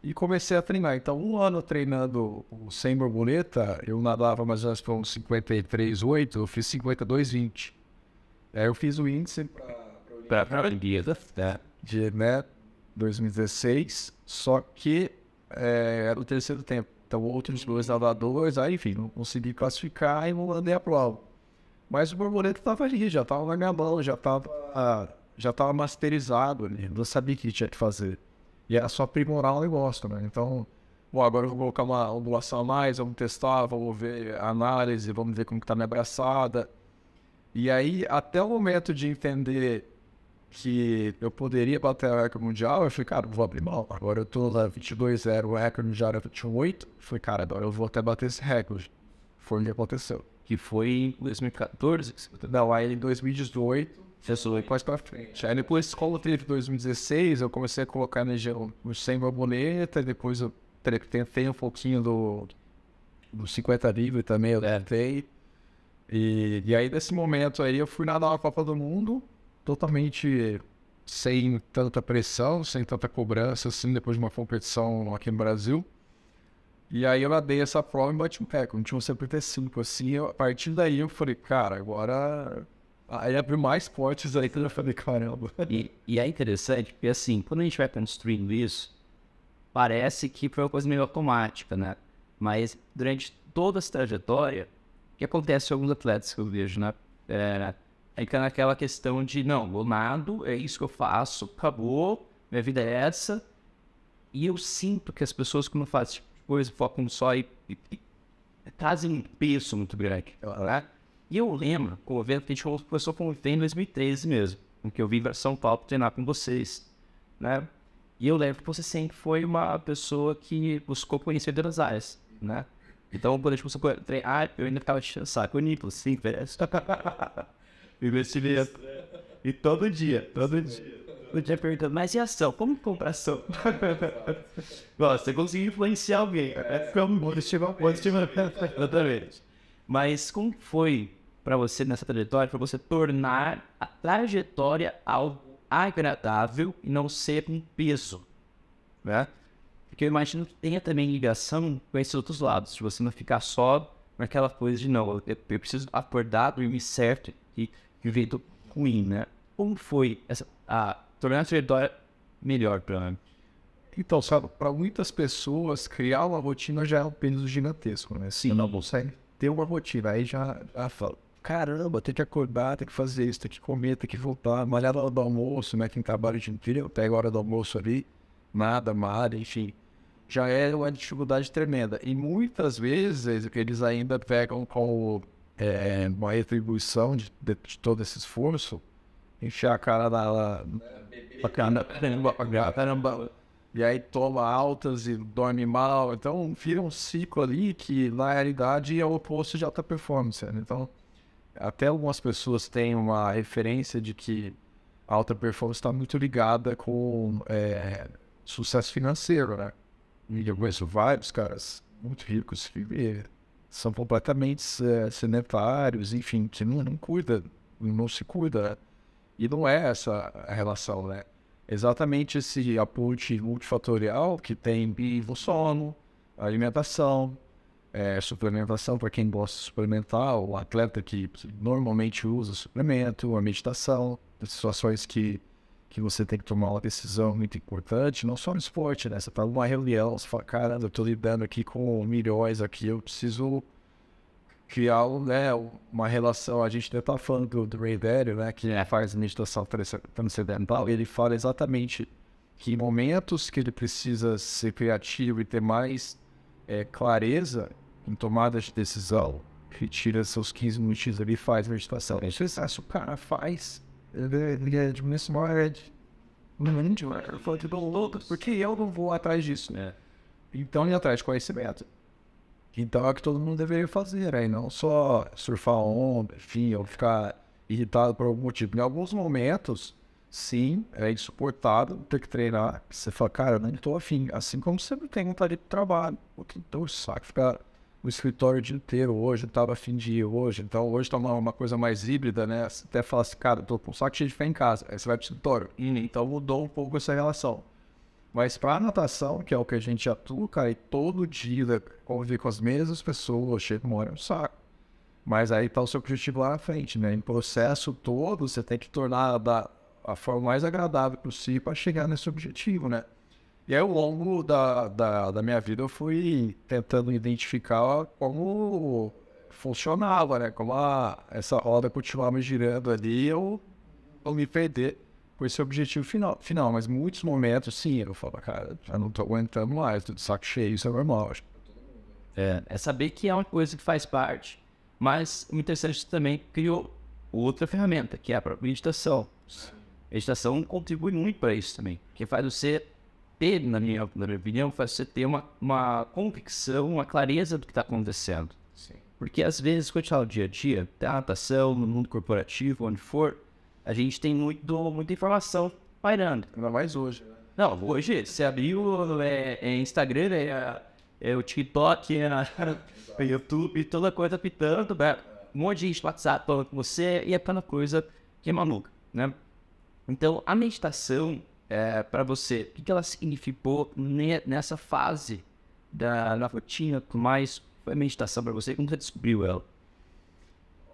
e comecei a treinar. Então, um ano treinando sem borboleta, eu nadava mais ou menos para uns 53,8, eu fiz 52,20. Aí é, eu fiz o índice para a Olimpíada né? de né, 2016, só que é, era o terceiro tempo. Então, outros uhum. dois nadadores, aí enfim, não consegui classificar e não mandei a prova. Mas o borboleta estava ali, já estava na minha mão, já estava já masterizado ali, né? não sabia o que tinha que fazer. E era é só aprimorar o negócio, né? Então, bom, agora eu vou colocar uma ondulação a mais, vamos testar, vamos ver a análise, vamos ver como que tá minha abraçada. E aí, até o momento de entender que eu poderia bater o recorde mundial, eu falei, cara, vou abrir mão. Agora eu tô lá 22-0, o recorde já era 28. Falei, cara, agora eu vou até bater esse recorde. Foi o que aconteceu. Que foi em 2014? Não, aí em 2018 isso aí pode pra frente. Aí depois, escola teve 2016, eu comecei a colocar na região sem borboleta, depois eu tentei um pouquinho do, do 50 livre também, eu é. tentei. E, e aí, nesse momento aí, eu fui nadar a Copa do Mundo, totalmente sem tanta pressão, sem tanta cobrança, assim, depois de uma competição aqui no Brasil. E aí eu nadei essa prova e bati um pé, não tinha um 75, assim, eu, a partir daí eu falei, cara, agora Aí abre mais portas aí que eu falei, caramba. E, e é interessante, porque assim, quando a gente vai construindo isso, parece que foi uma coisa meio automática, né? Mas durante toda essa trajetória, o que acontece com alguns atletas que eu vejo, né? É, fica naquela questão de, não, vou nado, é isso que eu faço, acabou, minha vida é essa. E eu sinto que as pessoas, quando fazem tipo coisa, focam só e, e, e trazem um peso muito grande, né? E eu lembro, convivendo, que a gente começou com conviver em 2013 mesmo, em que eu vim para São Paulo treinar com vocês, né? E eu lembro que você sempre foi uma pessoa que buscou conhecer outras áreas, né? Então, quando a gente começou a treinar, ah, eu ainda ficava de saco Nicolas, sim, Investimento. E todo dia, todo dia. Todo dia perguntando, mas e ação? Como comprar ação? você conseguiu influenciar alguém. Né? É, ficamos motivados. Exatamente. Mas como foi para você nessa trajetória, para você tornar a trajetória algo agradável e não ser um peso, né? Porque eu imagino que tenha também ligação com esses outros lados, de você não ficar só naquela coisa de não, eu, eu preciso acordar, dormir certo e viver do ruim, né? Como foi essa, a tornar a trajetória melhor para mim? Então, sabe, para muitas pessoas, criar uma rotina já é um peso gigantesco, né? Sim. Você não consegue ter uma rotina, aí já, já fala, caramba, tem que acordar, tem que fazer isso, tem que comer, tem que voltar, malhar na hora do almoço, né? Quem trabalha o dia eu pego a hora do almoço ali, nada, malha, enfim. Já é uma dificuldade tremenda. E muitas vezes eles ainda pegam com é, uma retribuição de, de, de, todo esse esforço, enfiar a cara na, na, caramba, e aí toma altas e dorme mal. Então vira um ciclo ali que na realidade é o oposto de alta performance. Né? Então até algumas pessoas têm uma referência de que a alta performance está muito ligada com é, sucesso financeiro, né? E eu conheço vários caras muito ricos que são completamente é, sedentários, enfim, que não, não cuida, não se cuida, né? E não é essa a relação, né? Exatamente esse aporte multifatorial que tem o sono, a alimentação, é, suplementação para quem gosta de suplementar, o atleta que normalmente usa suplemento, a meditação, situações que, que você tem que tomar uma decisão muito importante, não só no esporte, né? Você está numa reunião, você fala, caramba, eu estou lidando aqui com milhões aqui, eu preciso criar né, uma relação. A gente até tá falando do, do Ray Dalio, né, que é, faz meditação transcendental, ele fala exatamente que em momentos que ele precisa ser criativo e ter mais é, clareza, em tomada de decisão, retira tira seus 15 minutinhos ali e faz a meditação. É se o cara faz, ele é de smart, é é porque eu não vou atrás disso. né? É. Então ele atrás de conhecimento. Então é o que todo mundo deveria fazer, aí né? não só surfar onda, enfim, ou ficar irritado por algum motivo. Em alguns momentos, sim, é insuportável ter que treinar. Você fala, cara, eu não tô afim. Assim como você não tem vontade de trabalho. Então, saco ficar o escritório o dia inteiro hoje, estava tá fim de ir hoje. Então, hoje está uma, uma, coisa mais híbrida, né? Você até fala assim, cara, tô com um saco cheio de fé em casa. Aí você vai para o escritório. Então, mudou um pouco essa relação. Mas para a natação, que é o que a gente atua, cara, e todo dia conviver com as mesmas pessoas, chega uma hora, é um saco. Mas aí está o seu objetivo lá na frente, né? Em processo todo, você tem que tornar da, a forma mais agradável possível para chegar nesse objetivo, né? E aí, ao longo da, da, da, minha vida, eu fui tentando identificar como funcionava, né? Como a, ah, essa roda continuava girando ali eu, eu me perder com esse objetivo final. final. Mas muitos momentos, sim, eu falo, cara, já não tô aguentando mais, tô de saco cheio, isso é normal. Tá é, é saber que é uma coisa que faz parte. Mas o interessante também é criou outra ferramenta, que é a própria meditação. Meditação contribui muito para isso também, que faz você ter, na minha, na minha opinião, faz você ter uma, uma convicção, uma clareza do que está acontecendo. Sim. Porque às vezes, quando a gente fala dia a dia, da tá, natação, no mundo corporativo, onde for, a gente tem muito, muita informação pairando. Ainda mais hoje. Né? Não, hoje você abriu é, é Instagram, é, é, o TikTok, é, é YouTube, toda coisa pitando, né? é. um monte de gente WhatsApp falando com você e é aquela coisa que é maluca, né? Então, a meditação é, para você? O que ela significou ne, nessa fase da na rotina? Mais foi meditação para você? Como você descobriu ela?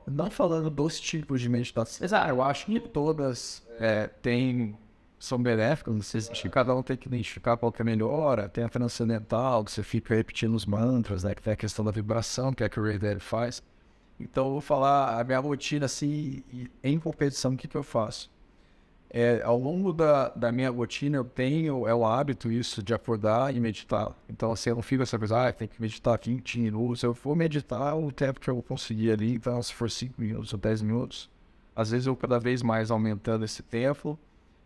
Não falando dos tipos de meditação. Exato, eu acho que todas é, têm são benéficas, não sei se cada um tem que identificar qual que é melhor. Tem a transcendental, que você fica repetindo os mantras, né? Que tem a questão da vibração, que é que o Ray faz. Então, eu vou falar a minha rotina, assim, em competição, o que, que eu faço? É, ao longo da, da minha rotina, eu tenho é o hábito isso de acordar e meditar. Então, assim, eu não fico essa coisa, ah, tem que meditar 20 minutos. Eu vou meditar o tempo que eu conseguir ali. Então, se for 5 minutos ou 10 minutos, às vezes eu cada vez mais aumentando esse tempo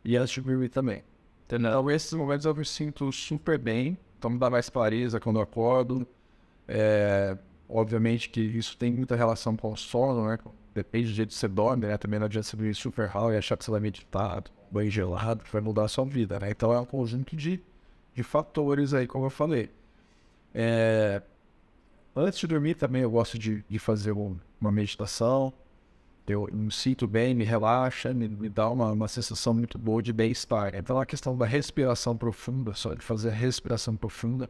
e antes de dormir também. Então, esses momentos eu me sinto super bem. Então, me dá mais clareza quando eu acordo. É, obviamente que isso tem muita relação com o sono, né? depende do jeito que você dorme, né? Também não adianta você dormir super hall e achar que você vai meditar, banho gelado, que vai mudar a sua vida, né? Então é um conjunto de, de fatores aí, como eu falei. É... Antes de dormir também eu gosto de, de fazer um, uma meditação. Eu me sinto bem, me relaxa, me, me dá uma, uma sensação muito boa de bem-estar. Então é a questão da respiração profunda, só de fazer a respiração profunda,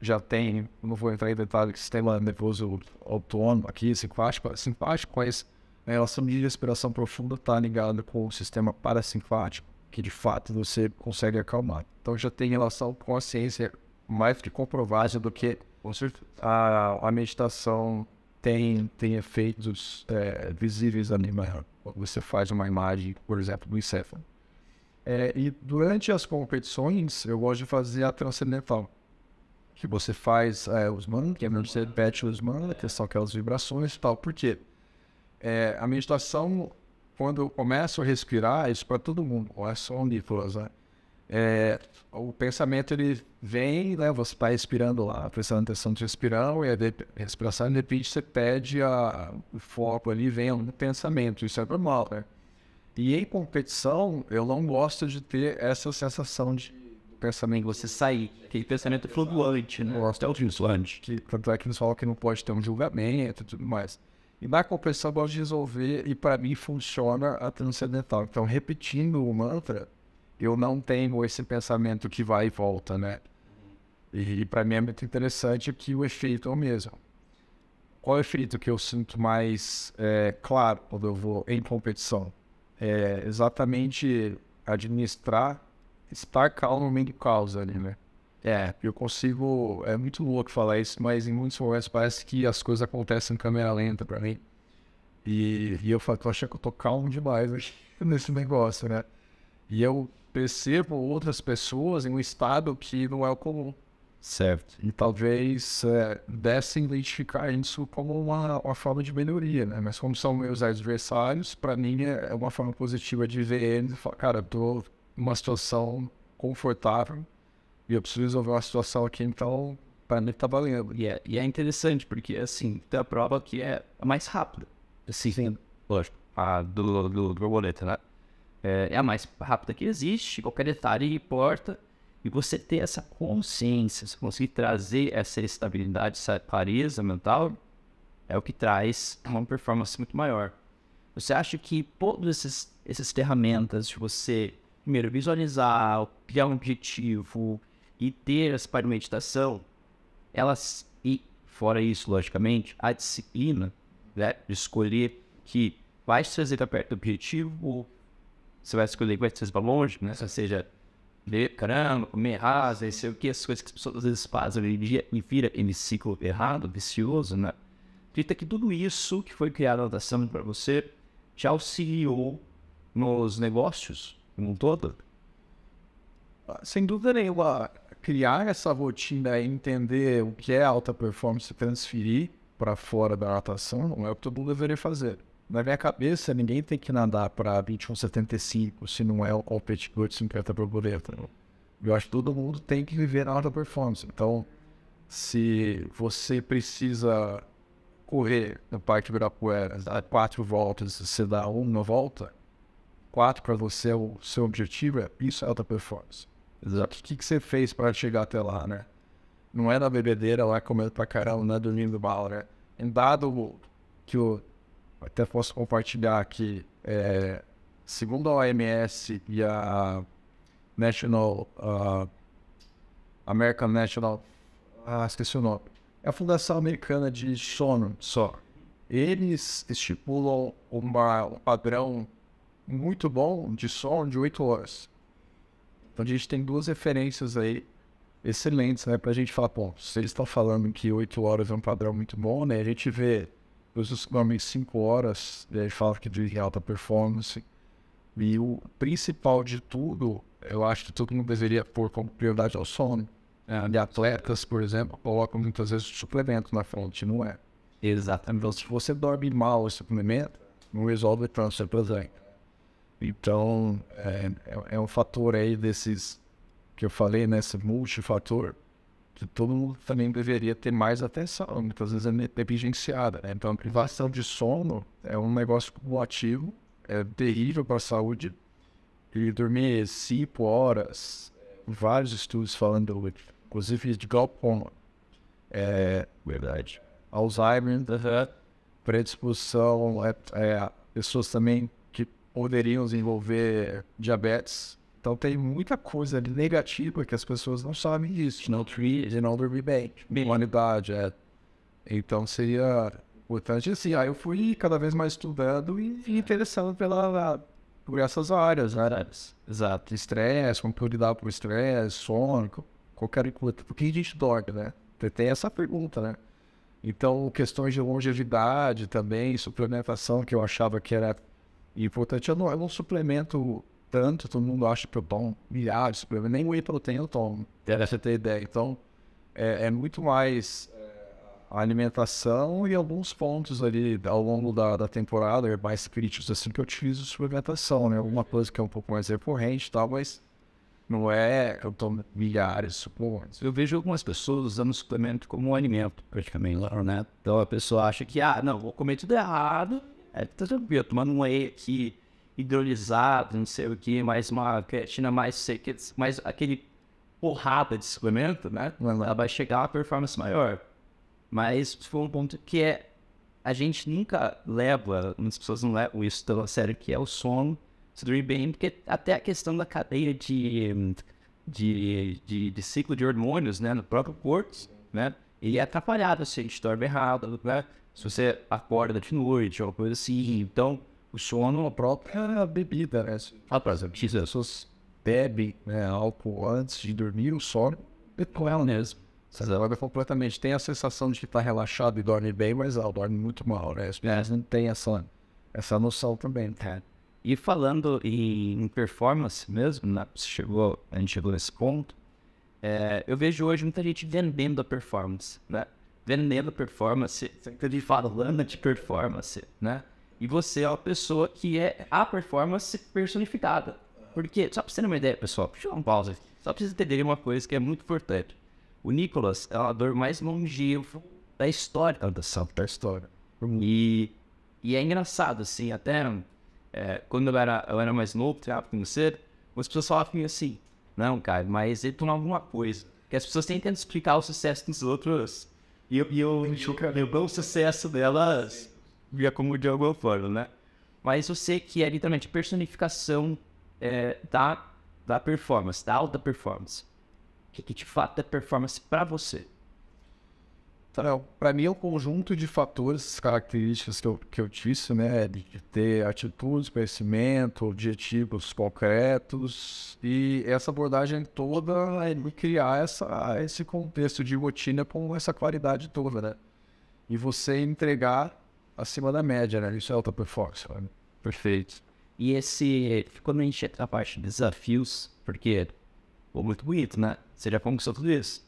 já tem, não vou entrar em detalhe, sistema nervoso autônomo aqui, simpático, simpático mas a relação de respiração profunda está ligada com o sistema parasimpático, que de fato você consegue acalmar. Então já tem relação com a ciência mais que comprovada do que a, a meditação tem, tem efeitos é, visíveis ali maior. Quando você faz uma imagem, por exemplo, do encéfalo. É, e durante as competições, eu gosto de fazer a transcendental que você faz é, os mantras, você repete os mantras, que é as vibrações e tal. Por quê? É, a meditação, quando eu começo a respirar, isso para todo mundo, ou é só omnívoros, né? É, o pensamento ele vem, né? Você está respirando lá, prestando atenção de respirão, e a respiração, de repente, você pede a, o foco ali, vem no pensamento, isso é normal, né? E em competição, eu não gosto de ter essa sensação de pensamento. Você sair. Aquele pensamento flutuante, né? Gosto é de flutuante. Que, tanto é que nos falam que não pode ter um julgamento e tudo mais. E na compreensão gosto de resolver, e para mim funciona a transcendental. Então, repetindo o mantra, eu não tenho esse pensamento que vai e volta, né? E, e para mim é muito interessante que o efeito é o mesmo. Qual é o efeito que eu sinto mais é, claro quando eu vou em competição? É exatamente administrar estar calmo me causa ali, né? É, eu consigo. É muito louco falar isso, mas em muitos momentos parece que as coisas acontecem em câmera lenta pra mim. E, e eu falo, tô achando que eu tô calmo demais aqui nesse negócio, né? E eu percebo outras pessoas em um estado que não é o comum. Certo. E talvez é, identificar isso como uma, uma forma de melhoria, né? Mas como são meus adversários, para mim é, é uma forma positiva de ver eles e falar, cara, eu tô, uma situação confortável e eu preciso resolver uma situação aqui, então para mim tá valendo. E é, e é interessante, porque assim, tem a prova que é a mais rápida. Assim, Sim. Lógico, a do, do, do borboleta, né? É, é a mais rápida que existe, qualquer detalhe importa. E você ter essa consciência, você conseguir trazer essa estabilidade, essa clareza mental, é o que traz uma performance muito maior. Você acha que todas essas, essas ferramentas de você primeiro, visualizar, criar um objetivo e ter as para meditação, elas, e fora isso, logicamente, a disciplina, né, de escolher que vai te trazer para perto do objetivo ou você vai escolher que vai te trazer para longe, né, ou seja, beber caramba, comer rasa não sei o que, as coisas que as pessoas às vezes fazem hoje em dia e vira esse ciclo errado, vicioso, né? Acredita que tudo isso que foi criado na natação para você te auxiliou nos negócios, como um todo? Sem dúvida nenhuma, criar essa rotina e entender o que é alta performance transferir para fora da natação não é o que todo mundo deveria fazer. Na minha cabeça, ninguém tem que nadar para 21,75 se não é o competidor de 50 borboleta. Né? Eu acho que todo mundo tem que viver na alta performance. Então, se você precisa correr na parte do Ibirapuera, dar quatro voltas, você dá uma volta, 4 para você, o seu objetivo é isso é alta performance. Exato. O que, que você fez para chegar até lá, né? Não é na bebedeira lá comendo pra caramba, não é dormindo mal, né? Em dado que eu até posso compartilhar aqui, é, segundo a OMS e a National, uh, American National, ah, esqueci o nome, é a Fundação Americana de Sono só. Eles estipulam um padrão muito bom de som de 8 horas. Então a gente tem duas referências aí excelentes, né? Pra gente falar, se Eles estão falando que 8 horas é um padrão muito bom, né? A gente vê os escoamentos 5 horas, né, e aí fala que de alta performance. E o principal de tudo, eu acho que todo mundo deveria pôr como prioridade ao é sono. É, de atletas, por exemplo, colocam muitas vezes suplemento na frente, não é? Exatamente. Então, se você dorme mal esse suplemento, não resolve tanto, por exemplo. Então, é, é, é, um fator aí desses que eu falei, né? multifator, que todo mundo também deveria ter mais atenção. Muitas vezes é negligenciada, né? Então, a privação de sono é um negócio cumulativo, é terrível para a saúde. E dormir cinco horas, vários estudos falando, inclusive de glaucoma. É, Verdade. Alzheimer, predisposição, é, é, pessoas também poderiam desenvolver diabetes. Então tem muita coisa negativa que as pessoas não sabem disso. Não treat e não dormir bem. Humanidade, é. Então seria importante assim. Aí eu fui cada vez mais estudando e, interessando pela, por essas áreas. Né? áreas. Exato. Estresse, como lidar com estresse, sono, qualquer coisa. Por que a gente dorme, né? Tem essa pergunta, né? Então, questões de longevidade também, suplementação, que eu achava que era e importante, eu não, eu não suplemento tanto, todo mundo acha que eu tomo milhares de suplementos, nem whey protein eu tomo, é. para você ter ideia. Então, é, é muito mais é, a alimentação e alguns pontos ali ao longo da, da temporada, é mais críticos, assim, que eu utilizo suplementação, né? Alguma coisa que é um pouco mais recorrente e tal, mas não é eu tomo milhares de suplementos. Eu vejo algumas pessoas usando suplemento como um alimento, praticamente, né? Então a pessoa acha que, ah, não, vou comer tudo errado, é, tá tranquilo, tomando um whey aqui, hidrolisado, não sei o que, mais uma creatina mais seca, mais aquele porrada de suplemento, né? Uhum. Ela vai chegar a uma performance maior. Mas foi um ponto que é a gente nunca leva, muitas pessoas não levam isso tão a sério, que é o sono, se dormir bem, porque até a questão da cadeia de, de, de, de ciclo de hormônios, né, no próprio corpo, né, ele é atrapalhado se assim, a gente dorme errado, né, se você acorda de noite, ou coisa assim. Então, o sono é a própria bebida, né? Ah, por exemplo, se as pessoas bebem né, álcool antes de dormir, o sono é com ela mesmo. Você vai completamente. Tem a sensação de que está relaxado e dorme bem, mas ela dorme muito mal, né? As pessoas não têm essa, essa noção também. Tá. E falando em performance mesmo, né? chegou, a gente chegou nesse ponto, é, eu vejo hoje muita gente vendendo a performance, né? vendendo performance, sempre tá falando de performance, né? E você é uma pessoa que é a performance personificada. Porque, só pra você ter uma ideia, pessoal, deixa eu dar uma pausa aqui. Só pra vocês entenderem uma coisa que é muito importante. O Nicolas é o ator mais longevo da história ah, da da história. E, e é engraçado, assim, até é, quando eu era, eu era mais novo, treinava com você, as pessoas falavam assim, assim não, cara, mas ele tomava alguma coisa. Que as pessoas tentam explicar o sucesso dos outros e, e eu o bom sucesso delas, via como de alguma forma, né? Mas eu sei que é literalmente personificação é, da, da performance, da alta performance. O que, que de fato é performance para você? Então, para mim é um conjunto de fatores, características que eu, que eu disse, né? De ter atitudes, conhecimento, objetivos concretos e essa abordagem toda é criar essa, esse contexto de rotina com essa qualidade toda, né? E você entregar acima da média, né? Isso é alta performance. Né? Perfeito. E esse, quando a gente entra na parte de desafios, porque foi muito bonito, né? Você já conquistou tudo isso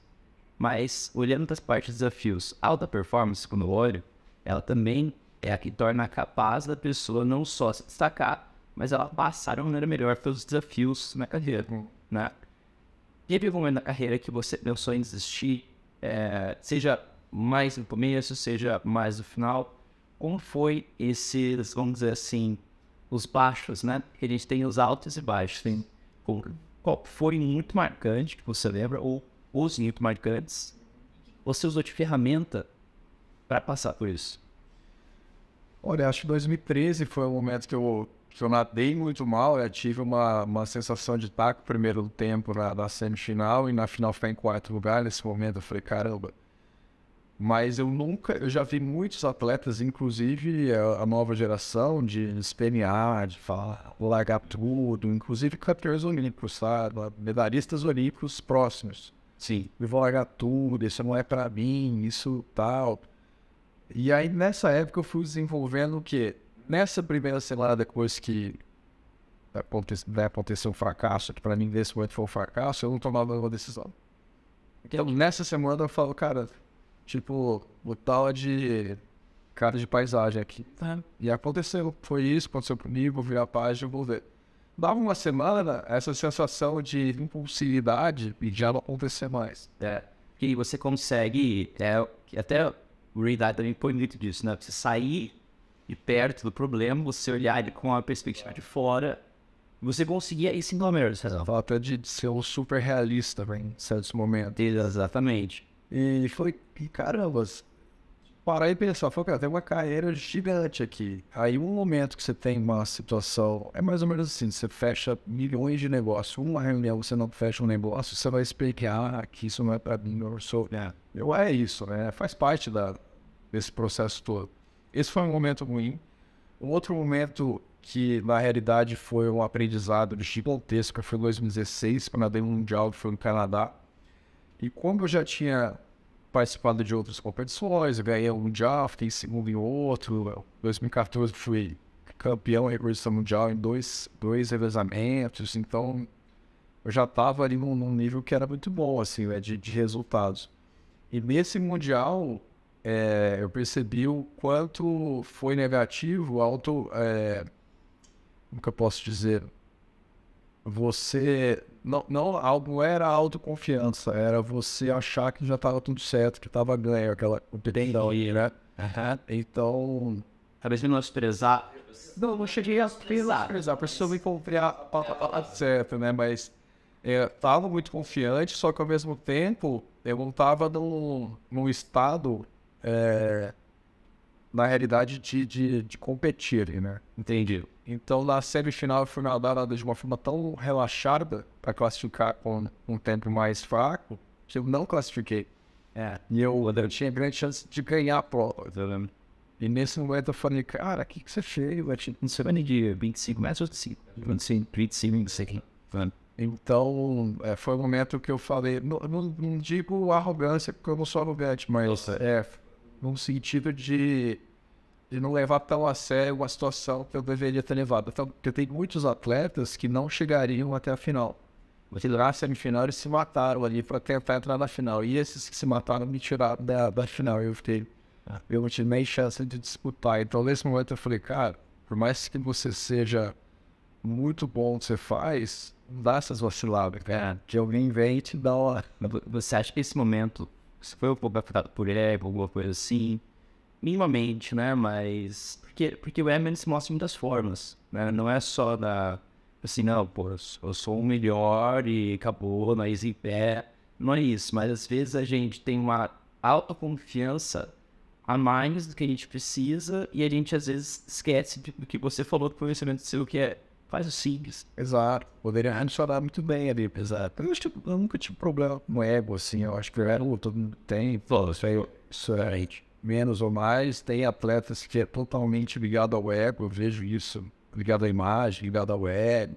mas olhando para as partes dos desafios, alta performance, quando eu olho, ela também é a que torna capaz da pessoa não só se destacar, mas ela passar de uma maneira melhor pelos desafios na carreira, né? Teve algum momento na carreira que você pensou em desistir, é, seja mais no começo, seja mais no final? Como foi esses, vamos dizer assim, os baixos, né? Porque a gente tem os altos e baixos. Sim. Qual foi muito marcante que você lembra ou recursos muito marcantes, você usou de ferramenta para passar por isso? Olha, acho que 2013 foi um momento que eu, que eu nadei muito mal. Eu tive uma, uma sensação de estar com o primeiro tempo na, na semifinal e na final ficar em quarto lugar. Nesse momento eu falei, caramba. Mas eu nunca, eu já vi muitos atletas, inclusive a, é, a nova geração, de espernear, de falar, largar tudo, inclusive campeões olímpicos, sabe? medalhistas olímpicos próximos. Sim. Eu vou largar tudo, isso não é para mim, isso tal. E aí, nessa época, eu fui desenvolvendo o quê? Nessa primeira semana, depois que né, aconteceu um fracasso, que para mim nesse momento foi um fracasso, eu não tomava nenhuma decisão. Então, nessa semana, eu falo, cara, tipo, o tal de cara de paisagem aqui. E aconteceu, foi isso, aconteceu comigo, vou virar a página, vou ver dava uma semana, essa sensação de impulsividade e já não acontecer mais. É. E você consegue, é, até o Ray Dalio também põe muito disso, né? Você sair de perto do problema, você olhar ele com a perspectiva de fora, você conseguir aí sim comer. Falta de ser um super realista em certos momentos. Exatamente. E foi, caramba, parar e pensar, foi cara, tem uma carreira gigante aqui. Aí um momento que você tem uma situação, é mais ou menos assim, você fecha milhões de negócios, uma reunião você não fecha um negócio, você vai explicar que isso não é para mim, eu sou... É. Eu é isso, né? Faz parte da, desse processo todo. Esse foi um momento ruim. Um outro momento que, na realidade, foi um aprendizado de gigantesco foi em 2016, quando eu dei um mundial, foi no Canadá. E como eu já tinha participado de outras competições, ganhei um mundial, fiquei em segundo em outro. Em 2014 fui campeão recorde mundial em dois, dois revezamentos, então eu já estava ali num, num, nível que era muito bom, assim, né, de, de resultados. E nesse mundial é, eu percebi o quanto foi negativo, alto, é, como que eu posso dizer, você não, não, não era autoconfiança, era você achar que já estava tudo certo, que estava ganho aquela competição, né? Uhum. Então... Talvez me não desprezar. Não, não cheguei a pesar. A pessoa me confiar certo, né? Mas é, eu muito confiante, só que ao mesmo tempo eu não estava num, num estado, é, na realidade, de, de, de competir, né? Entendi. Então, na semifinal foi nadada de uma forma tão relaxada para classificar com um tempo mais fraco que eu não classifiquei. É. E eu, eu tinha grande chance de ganhar a prova. E nesse momento eu falei, cara, o que, que você fez? Não sei de 25 metros, 25, 25, 25, Então, é, foi o momento que eu falei, não, não, não digo arrogância, porque eu não sou arrogante, mas é, num sentido de de não levar tão a sério uma situação que eu deveria ter levado. Então, eu tenho muitos atletas que não chegariam até a final. Mas lá, semifinal, eles se mataram ali para tentar entrar na final. E esses que se mataram me tiraram da, da final. Eu, fiquei, ah. eu não tive nem chance de disputar. Então, nesse momento, eu falei, cara, por mais que você seja muito bom o que você faz, não dá essas vaciladas. Cara. É. De alguém vem e te dá uma... Você acha que esse momento, se foi um pouco afetado por ele, alguma coisa assim, minimamente, né? Mas. Porque, porque o Eminem se mostra de muitas formas, né? Não é só da. Assim, não, pô, eu sou o melhor e acabou, nós em pé. Não é isso, mas às vezes a gente tem uma autoconfiança a mais do que a gente precisa e a gente às vezes esquece do que você falou do conhecimento seu, que é faz o simples. Exato. Poderia adicionar muito bem ali. Exato. Eu, eu nunca tive problema no ego, assim. Eu acho que o ego todo mundo tem. Pô, isso aí, isso é menos ou mais, tem atletas que é totalmente ligado ao ego, eu vejo isso, ligado à imagem, ligado ao ego,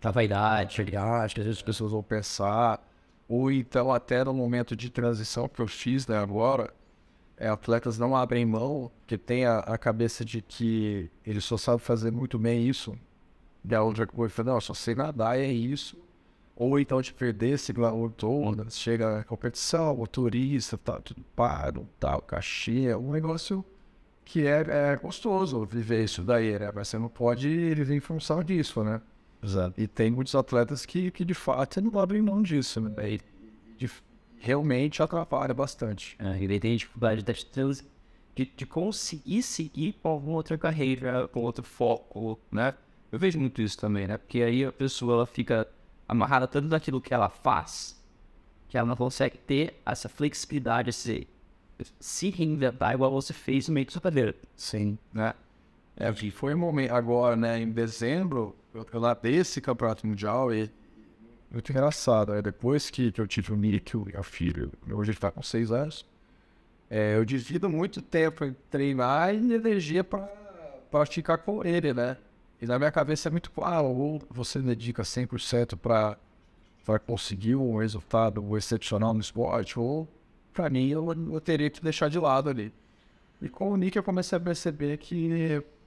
da vaidade, aliás, que às vezes as pessoas vão pensar, ou então até no momento de transição que eu fiz né, agora, é, atletas não abrem mão, que tem a, a, cabeça de que ele só sabe fazer muito bem isso, da né, onde eu falei, não, eu só sei nadar, é isso, ou então de tipo, perder esse glamour todo, chega a competição, o turista, tá tudo paro, tal, tá, cachê, é um negócio que é, é gostoso viver isso daí, né? Mas você não pode viver em função disso, né? Exato. E tem muitos atletas que, que de fato não abrem mão disso, né? E de, realmente atrapalha bastante. É, e daí tem dificuldade das trans, de, de conseguir seguir com alguma outra carreira, com outro foco, né? Eu vejo muito isso também, né? Porque aí a pessoa ela fica amarrada tanto naquilo que ela faz, que ela não consegue ter essa flexibilidade, esse, se reinventar igual você fez no meio do sua Sim. Né? É, foi um momento agora, né, em dezembro, eu, lá nadei esse campeonato mundial e muito engraçado, né? depois que, que eu tive o e o filho, hoje ele está com seis anos, é, eu divido muito tempo em treinar e energia para praticar com ele, né? E na minha cabeça é muito claro, ah, ou você dedica 100% para conseguir um resultado excepcional no esporte, ou para mim eu, eu, teria que deixar de lado ali. E com o Nick eu comecei a perceber que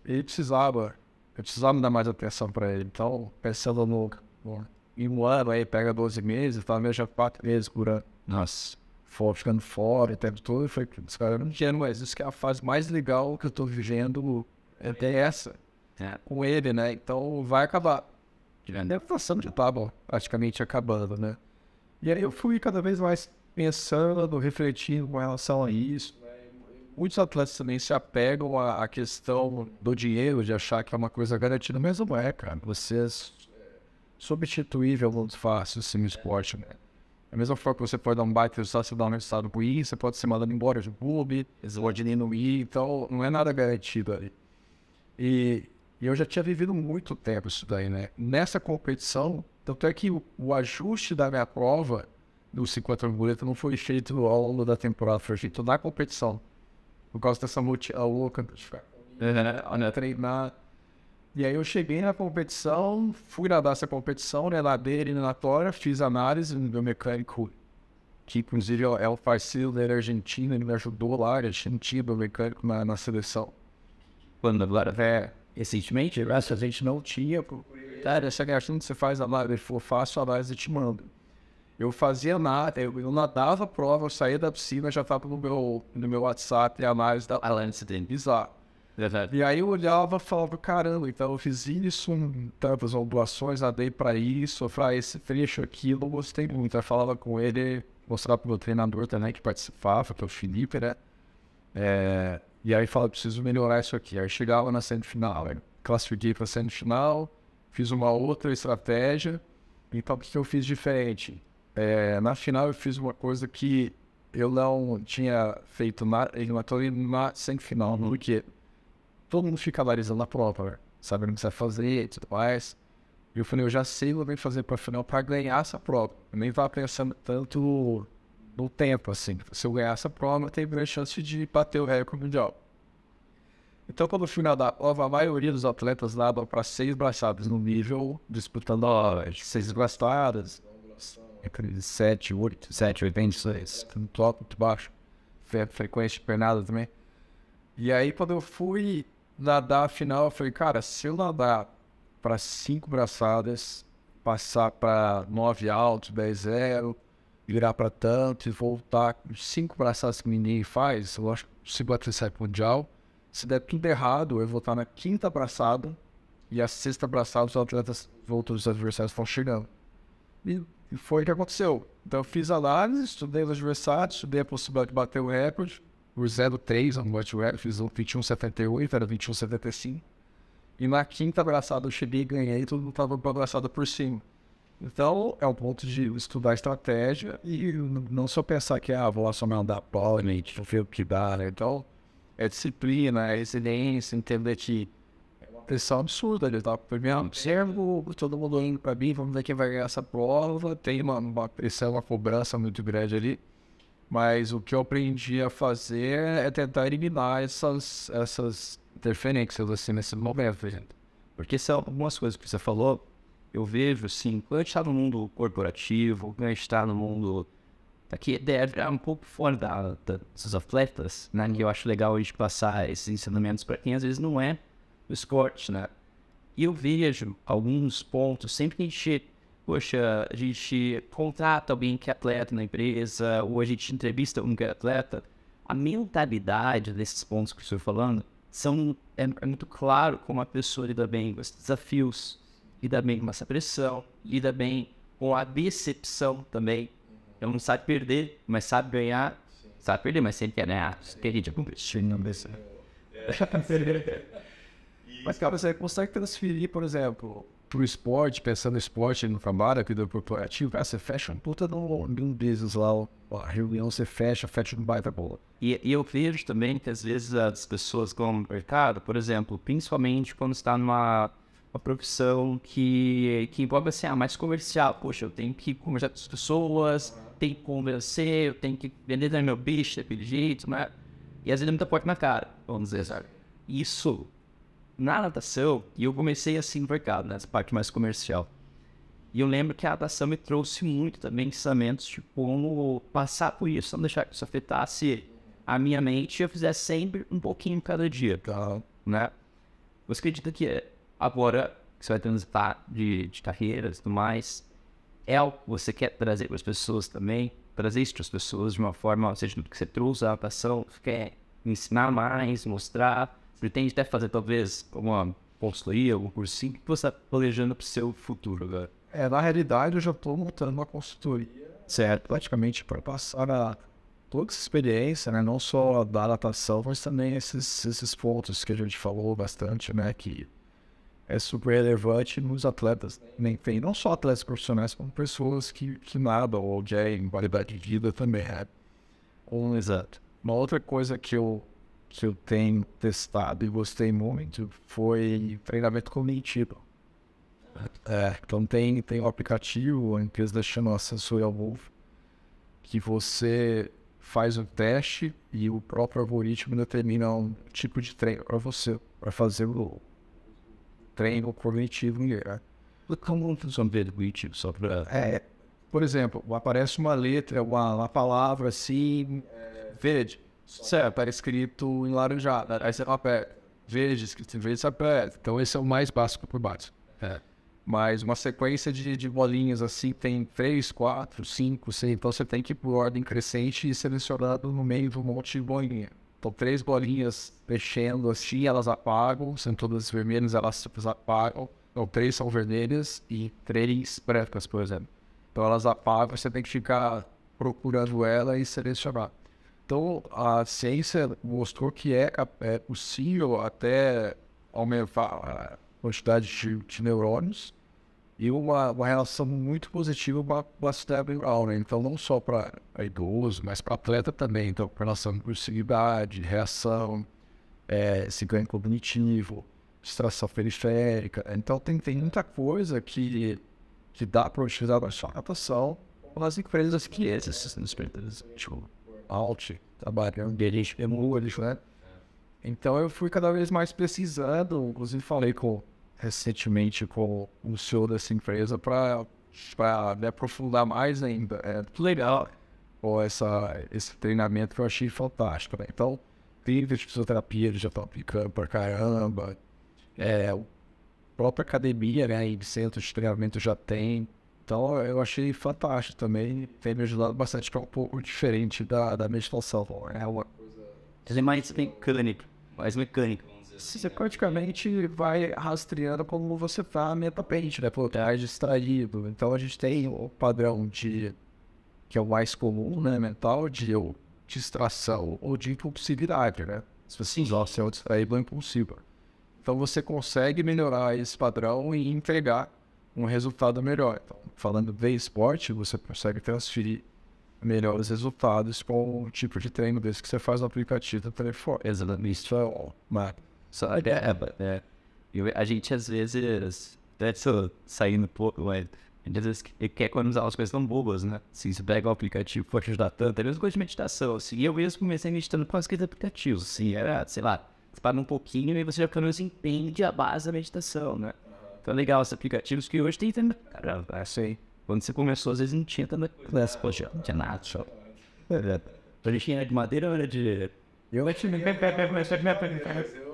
ele precisava, eu precisava dar mais atenção para ele. Então, pensando no, em um ano, aí pega 12 meses, talvez já quatro meses por Nossa, for, ficando fora o tempo todo, eu falei, cara, eu não entendo, isso que é a fase mais legal que eu estou vivendo até essa é. com ele, né? Então vai acabar. A votação tá de estava praticamente acabando, né? E aí eu fui cada vez mais pensando, refletindo com relação a isso. Né? Muitos atletas também se apegam à, questão do dinheiro, de achar que é uma coisa garantida, mas não é, cara. Você é, é substituível muito fácil assim, no esporte, né? Da mesma forma que você pode dar um baita resultado, se dá um resultado ruim, você pode ser mandado embora de clube, pode diminuir, então não é nada garantido ali. E e eu já tinha vivido muito tempo isso daí, né? Nessa competição, tanto é que o, ajuste da minha prova do 50 borboleta não foi feito ao longo da temporada, foi feito na competição. Por causa dessa multidão louca de ficar treinar. E aí eu cheguei na competição, fui nadar essa competição, né, nadei eliminatória, fiz análise no meu mecânico, que inclusive é o é parceiro da argentino, ele me ajudou lá, ele é tinha mecânico na, na seleção. Quando agora? É, recentemente, a gente não tinha tá? Essa questão que você faz a live, ele for faço a análise e te mando. Eu fazia nada, eu, eu nadava a prova, eu saía da piscina, já estava no meu, no meu WhatsApp a análise da de dele. Bizarro. E aí eu olhava e falava, caramba, então eu fiz isso, então eu fiz ondulações, nadei para isso, para esse trecho aqui, não gostei muito. Aí falava com ele, mostrava pro meu treinador também que participava, que é o Felipe, né? É, e aí fala, preciso melhorar isso aqui. Aí chegava na semifinal, classifiquei para a semifinal, fiz uma outra estratégia. Então, o que eu fiz diferente? É, na final, eu fiz uma coisa que eu não tinha feito na, na semifinal, uhum. porque todo mundo fica analisando a prova, sabendo sabe o que você vai fazer e tudo mais. E eu falei, eu já sei o que eu vou fazer para a final para ganhar essa prova. Eu nem estava pensando tanto no tempo, assim. Se eu ganhar essa prova, eu tenho grande chance de bater o recorde mundial. Então, quando eu fui nadar prova, a maioria dos atletas nadam para seis braçadas no nível, disputando ó, seis braçadas, entre 7, 8, 7, 86, um alto muito baixo, frequência de pernada também. E aí, quando eu fui nadar a final, eu falei, cara, se eu nadar para cinco braçadas, passar para nove altos, 10 zero, virar para tanto e voltar com cinco braçadas que ninguém faz, eu acho que se bater sai mundial. Se der tudo errado, eu vou estar na quinta braçada e a sexta braçada os atletas, os adversários estão chegando. E, foi o que aconteceu. Então eu fiz análise, estudei os adversários, estudei a possibilidade de bater o recorde. O 03, eu não bati o recorde, fiz um 21,78, era 21,75. E na quinta braçada eu cheguei e ganhei, tudo estava tava abraçado por cima. Então, é o ponto de estudar estratégia e não só pensar que, ah, vou lá só a gente vou ver o que dá, né? Então, é disciplina, é resiliência, entender que é uma pressão absurda ali, tá? Primeiro, observo, todo mundo indo para mim, vamos ver quem vai ganhar essa prova, tem uma, uma pressão, uma cobrança muito grande ali. Mas o que eu aprendi a fazer é tentar eliminar essas, essas interferências, assim, nesse momento, gente. Porque são algumas coisas que você falou, eu vejo assim, quando a gente está no mundo corporativo, quando a gente está no mundo aqui é, é, é um pouco fora da, da, dos atletas, né? Que eu acho legal a gente passar esses ensinamentos para quem às vezes não é o esporte, né? E eu vejo alguns pontos, sempre que a gente, poxa, a gente contrata alguém que é atleta na empresa, ou a gente entrevista um que é atleta, a mentalidade desses pontos que eu estou falando são, é, é muito claro como a pessoa lida bem com esses desafios, lida bem com essa pressão, lida bem com a decepção também. Uhum. Ele então, não sabe perder, mas sabe ganhar. Sim. Sabe perder, mas sempre quer ganhar. Querido, é. não Mas, cara, você consegue transferir, por exemplo, pro esporte, pensando no esporte, no trabalho, aqui do corporativo, cara, você fecha um puta de um business lá, a reunião você fecha, fecha um baita bola. E, eu vejo também que às vezes as pessoas vão no mercado, por exemplo, principalmente quando está numa uma profissão que, que envolve assim, a ah, mais comercial. Poxa, eu tenho que conversar com as pessoas, tenho que convencer, eu tenho que vender meu bicho daquele jeito, né? E às vezes é muita porta na cara, vamos dizer, sabe? Isso, na natação, e eu comecei assim no mercado, nessa parte mais comercial. E eu lembro que a natação me trouxe muito também ensinamentos de tipo, como passar por isso, não deixar que isso afetasse a minha mente e eu fizesse sempre um pouquinho cada dia, tá. né? Você acredita que é Agora que você vai transitar de, de carreiras e tudo mais, é o que você quer trazer para as pessoas também, trazer isso para as pessoas de uma forma, ou seja, do que você trouxe a adaptação, você quer ensinar mais, mostrar, pretende até fazer talvez uma consultoria, algum cursinho, o que você está planejando para o seu futuro agora? É, na realidade eu já estou montando uma consultoria, certo, praticamente para passar a toda essa experiência, né, não só da adaptação, mas também esses, esses pontos que a gente falou bastante, né, que é super relevante nos atletas. Nem tem, não só atletas profissionais, como pessoas que, que nadam ou já em qualidade de vida também. Né? Um, exato. Uma outra coisa que eu, que eu tenho testado e gostei muito foi treinamento cognitivo. É, então tem, tem um aplicativo, a empresa da chama Sensorial Wolf, que você faz o um teste e o próprio algoritmo determina um tipo de treino para você, para fazer o, treino cognitivo como Como desenvolver cognitivo? Só para. É, por exemplo, aparece uma letra, uma, uma palavra assim, é, verde. Certo, está escrito em laranjada. Aí você aperta. Verde, escrito em verde, você aperta. Então esse é o mais básico por básico. É. Mas uma sequência de, de, bolinhas assim tem três, quatro, cinco, seis, Então você tem que ir por ordem crescente e selecionado no meio de um monte de bolinha. Então, três bolinhas mexendo assim, elas apagam. Sendo todas vermelhas, elas apagam. Então, três são vermelhas e três brancas, por exemplo. Então, elas apagam, você tem que ficar procurando ela e selecionar. Então, a ciência mostrou que é, é possível até aumentar a quantidade de, de neurônios e uma, uma relação muito positiva com a, Stephen né? Brown Então, não só para idoso, mas para atleta também. Então, com relação à impulsividade, reação, é, esse ganho cognitivo, distração periférica. Então, tem, tem muita coisa que, que dá para utilizar na sua natação nas empresas que existem, nas empresas, tipo, Alt, trabalhando, Delish, né? Então, eu fui cada vez mais precisando, inclusive falei com recentemente com o CEO dessa empresa para me aprofundar mais ainda. É legal com essa, esse treinamento que eu achei fantástico. Né? Então, de fisioterapia, já estou aplicando para caramba. É, a própria academia, né, e centro de treinamento já tem. Então, eu achei fantástico também. Tem me ajudado bastante, que é um pouco diferente da, da meditação. Né? É uma coisa. é mais mecânico Mais Assim, você né? praticamente vai rastreando como você tá metapente, né? Por lugar tá distraído. Então a gente tem o padrão de. que é o mais comum, né? Mental, de ou, distração ou de impulsividade, né? Se você usar é o distraído ou impulsivo. Então você consegue melhorar esse padrão e entregar um resultado melhor. Então, falando de esporte, você consegue transferir melhores resultados com o tipo de treino desse que você faz no aplicativo do telefone. Exatamente. Isso é uma só grava, é, é. é, né? Eu, a gente às vezes, né, saindo um pouco, a gente às vezes quer economizar as coisas tão bobas, né? Assim, você pega o aplicativo, pode ajudar tanto. É a mesma coisa de meditação, assim. Eu mesmo comecei meditando com as coisas aplicativos, assim. Era, sei lá, você para um pouquinho e você já pelo menos entende a base da meditação, né? Então é legal esses aplicativos que hoje tem também. Cara, é isso aí. Quando você começou, às vezes não tinha tanta coisa. Poxa, não tinha nada, só. A gente era de madeira ou era de eu,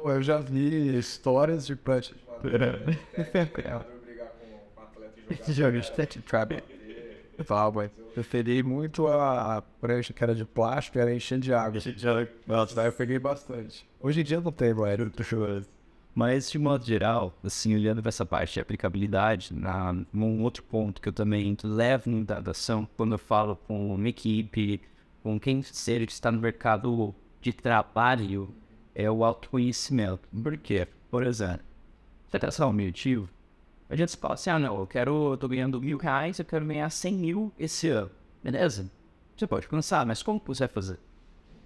eu já vi histórias de punch. Jogo é Stat Trap. Tá, mas eu peguei muito a prancha que era de plástico, era enchendo de água. Nossa, daí eu peguei bastante. Hoje em dia não tem, mano. Mas, de modo geral, assim, olhando para essa parte de aplicabilidade, na, um outro ponto que eu também levo em datação, quando eu falo com uma equipe, com quem seja que está no mercado de trabalho é o autoconhecimento. Por quê? Por exemplo, você quer ser objetivo? A gente fala assim, ah não, eu quero, eu tô ganhando mil reais, eu quero ganhar cem mil esse ano. Beleza? Você pode pensar, mas como você vai fazer?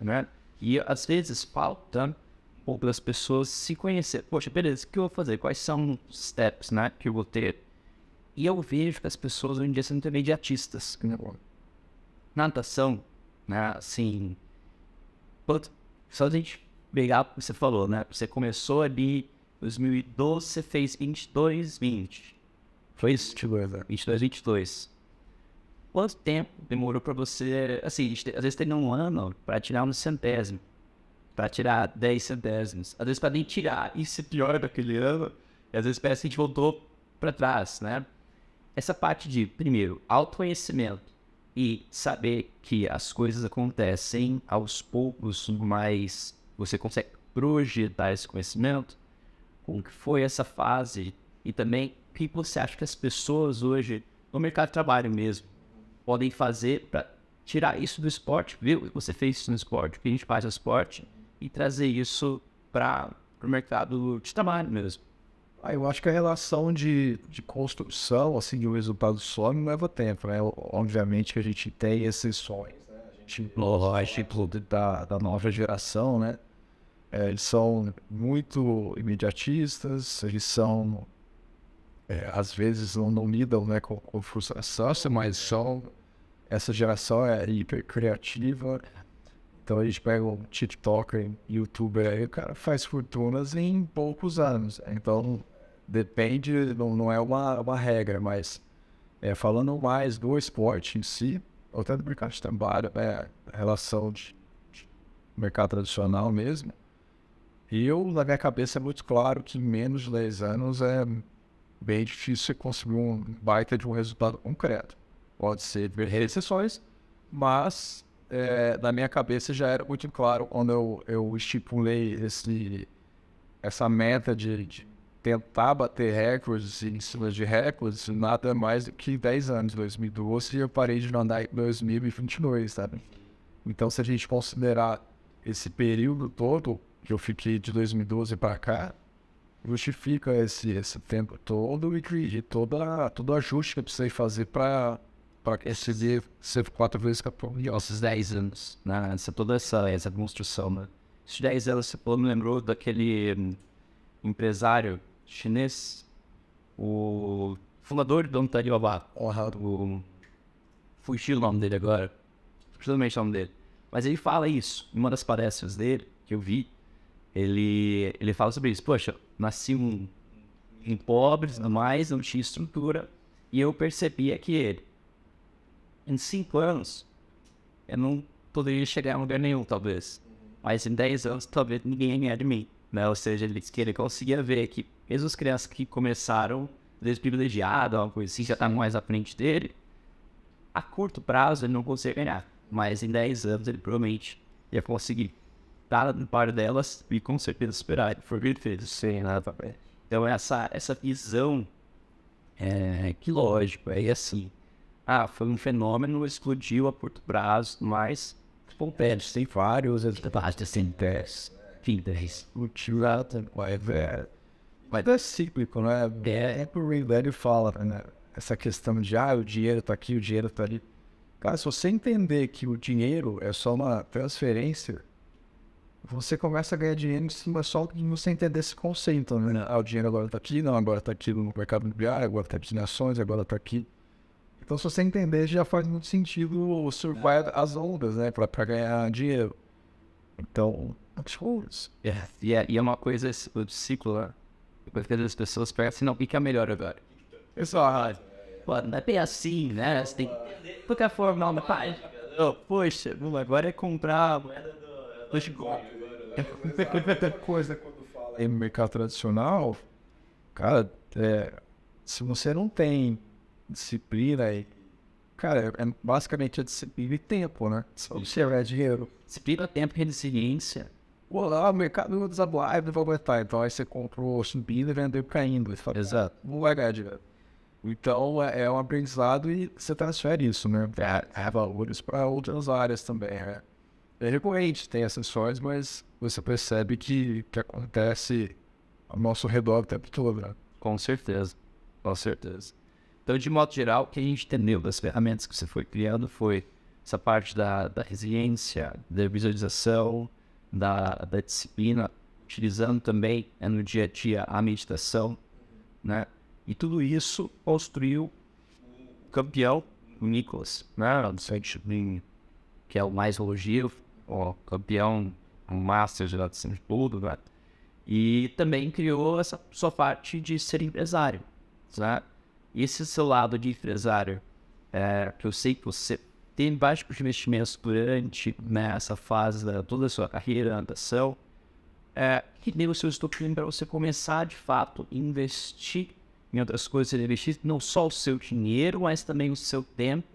Né? E às vezes falta um pouco das pessoas se conhecer. Poxa, beleza, o que eu vou fazer? Quais são os steps né, que eu vou ter? E eu vejo que as pessoas hoje em dia são intermediatistas. Na uhum. natação, né, assim, só a gente pegar o que você falou, né? Você começou ali em 2012, você fez 22, 20. Foi isso? 22, 22, é. Quanto tempo demorou para você, assim, às vezes tem um ano para tirar um centésimo, para tirar 10 centésimos, às vezes para nem tirar, isso é pior daquele ano, e às vezes parece que a gente voltou para trás, né? Essa parte de, primeiro, autoconhecimento, e saber que as coisas acontecem aos poucos, mas você consegue projetar esse conhecimento, como que foi essa fase e também o que você acha que as pessoas hoje no mercado de trabalho mesmo podem fazer para tirar isso do esporte, viu? Você fez isso no esporte, o que a gente faz no esporte e trazer isso para o mercado de trabalho mesmo. Ah, eu acho que a relação de, de construção, assim, de um resultado não leva tempo, né? Obviamente que a gente tem exceções, né? A gente, lógico, da, da nova geração, né? É, eles são muito imediatistas, eles são é, às vezes não, não lidam né, com, com, frustração, mas é, são, essa geração é hiper criativa. Então a gente pega um TikToker, um YouTuber aí, o cara faz fortunas em poucos anos. Então depende, não, não é uma, uma regra, mas é, falando mais do esporte em si, ou até do mercado de trabalho, é, relação de, de mercado tradicional mesmo, eu, na minha cabeça, é muito claro que menos de 10 anos é bem difícil conseguir um baita de um resultado concreto. Pode ser recessões, mas é, na minha cabeça já era muito claro quando eu, eu estipulei esse, essa meta de, de tentar bater recordes em cima de recordes, nada mais do que 10 anos, 2012, e eu parei de nadar em 2022, sabe? Então, se a gente considerar esse período todo que eu fiquei de 2012 para cá, justifica esse, esse tempo todo e, e toda, todo ajuste que eu precisei fazer para para conseguir ser quatro vezes campeão. E esses 10 anos, né? Essa, toda essa, essa construção, né? Esses 10 anos, você me lembrou daquele hum, empresário chinês, o fundador do Alibaba, o fugiu o nome dele agora, precisamente o nome dele. Mas ele fala isso, em uma das palestras dele, que eu vi, ele, ele fala sobre isso. Poxa, nasci um, um pobre, mais não tinha estrutura, e eu percebia que em cinco anos eu não poderia chegar a lugar nenhum, talvez. Mas em dez anos, talvez ninguém ganhe de mim. Né? Ou seja, ele, ele conseguia ver que mesmo as crianças que começaram desprivilegiadas, uma coisa assim, já está mais à frente dele, a curto prazo ele não consegue ganhar, mas em 10 anos ele provavelmente ia conseguir estar tá no par delas e com certeza superar ele. Foi o Sim, nada Então essa, essa visão, é, que lógico, é assim, ah, foi um fenômeno, explodiu a curto prazo, mas... Pompeia, tem vários, tem vários, tem 10, O explodiu lá, vai ver. Mas é cíclico, não né? É, é que o Ray Dalio fala, né? Essa questão de, ah, o dinheiro tá aqui, o dinheiro tá ali. Cara, se você entender que o dinheiro é só uma transferência, você começa a ganhar dinheiro em cima só de você entender esse conceito, né? Ah, o dinheiro agora tá aqui, não, agora tá aqui no mercado imobiliário, agora tá aqui em ações, agora tá aqui. Então, se você entender, já faz muito sentido surfar as ondas, né? Pra, pra ganhar dinheiro. Então, acho que é, é, E é uma coisa, o ciclo, né? Porque as pessoas pensam assim, não, o que é melhor agora? É só, pô, não é bem assim, né? Você tem que qualquer forma, não, mas pai, oh, poxa, agora é comprar moeda do Bitcoin. coisa quando fala em mercado tradicional, cara, é, se você não tem disciplina e Cara, é basicamente a disciplina e tempo, né? Só você é dinheiro. Disciplina, tempo e resiliência Olá, o mercado não dos aboáveis vai aguentar. Então aí você comprou subindo e vendeu caindo. Fala, Exato. Não vai ganhar dinheiro. Então é, é um aprendizado e você transfere isso, né? É, é valores para outras áreas também. É, é recorrente, tem exceções, mas você percebe que, que acontece ao nosso redor o tempo todo. Né? Com certeza, com certeza. Então, de modo geral, o que a gente entendeu das ferramentas que você foi criando foi essa parte da, da resiliência, da visualização, da, da disciplina, utilizando também é no dia a dia a meditação, né? E tudo isso construiu o campeão Nicholas, né? Do saint que é o mais elogio, o campeão o master de natação de tudo, né? E também criou essa sua parte de ser empresário, sabe? Né? Esse seu lado de empresário, é, que eu sei que você tem baixos investimentos durante né, essa fase, da, toda a sua carreira, natação, é, que deu o seu estopim para você começar de fato a investir em outras coisas, investir não só o seu dinheiro, mas também o seu tempo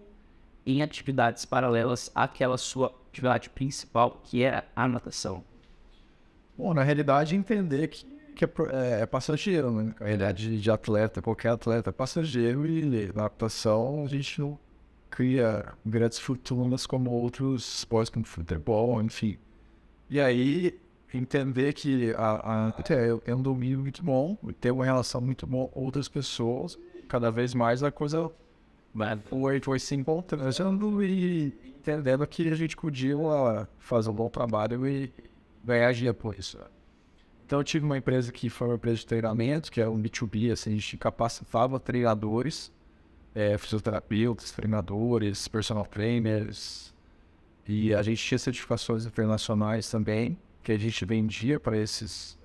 em atividades paralelas àquela sua atividade principal, que é a natação? Bom, na realidade, entender que, que é, é, é passageiro, né? Na realidade, de atleta, qualquer atleta é passageiro e na né, natação a gente não cria grandes fortunas como outros esportes como futebol, enfim. E aí entender que a, a, é, é um domínio muito bom, ter uma relação muito boa com outras pessoas, cada vez mais a coisa foi, foi se encontrando e entendendo que a gente podia ah, fazer um bom trabalho e ganhar dinheiro por isso. Então eu tive uma empresa que foi uma empresa de treinamento, que é um B2B, assim, a gente capacitava treinadores é, fisioterapeutas, treinadores, personal trainers. E a gente tinha certificações internacionais também, que a gente vendia para esses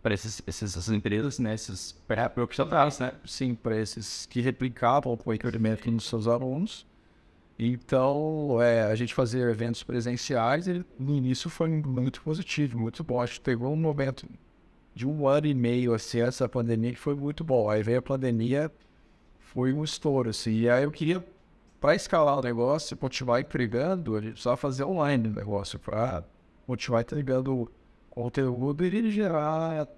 para esses, esses, essas empresas, né? Esses proprietários né? Sim, para esses que replicavam o equipamento nos seus alunos. Então, é, a gente fazia eventos presenciais e no início foi muito positivo, muito bom. Acho que pegou um momento de um ano e meio, assim, essa pandemia que foi muito bom. Aí veio a pandemia, foi um estouro, assim. E aí eu queria, para escalar o negócio, continuar entregando, a gente precisava fazer online o negócio, para continuar entregando conteúdo e gerar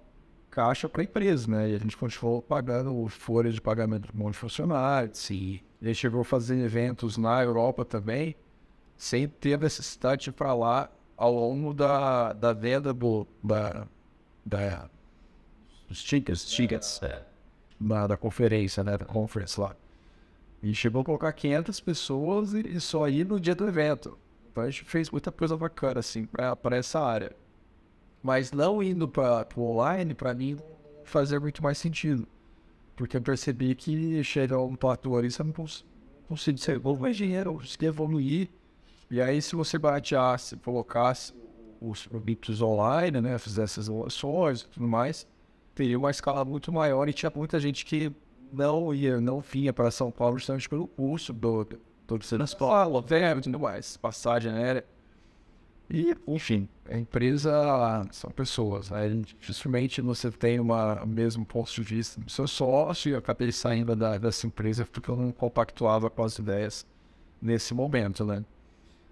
caixa para a empresa, né? E a gente continuou pagando folha de pagamento para um monte de funcionários. a Ele chegou a fazer eventos na Europa também, sem ter necessidade de ir para lá ao longo da, da venda do, da, da, dos tickets. tickets. É da, da conferência, né? Da conference lá. E chegou a colocar 500 pessoas e, só ir no dia do evento. Então a gente fez muita coisa bacana, assim, para essa área. Mas não indo para o online, para mim, fazia muito mais sentido. Porque eu percebi que chega um platô ali, você não consegue ser bom mais dinheiro, conseguir evoluir. E aí, se você bateasse, colocasse os produtos online, né, fizesse as relações e tudo mais, teria uma escala muito maior e tinha muita gente que não ia, não vinha para São Paulo justamente pelo curso do, do, do transporte, hotel e tudo mais, passagem aérea. E, enfim, a empresa são pessoas, né? Dificilmente você tem uma mesmo ponto de vista do seu sócio e acabei saindo da, dessa empresa porque eu não compactuava com as ideias nesse momento, né?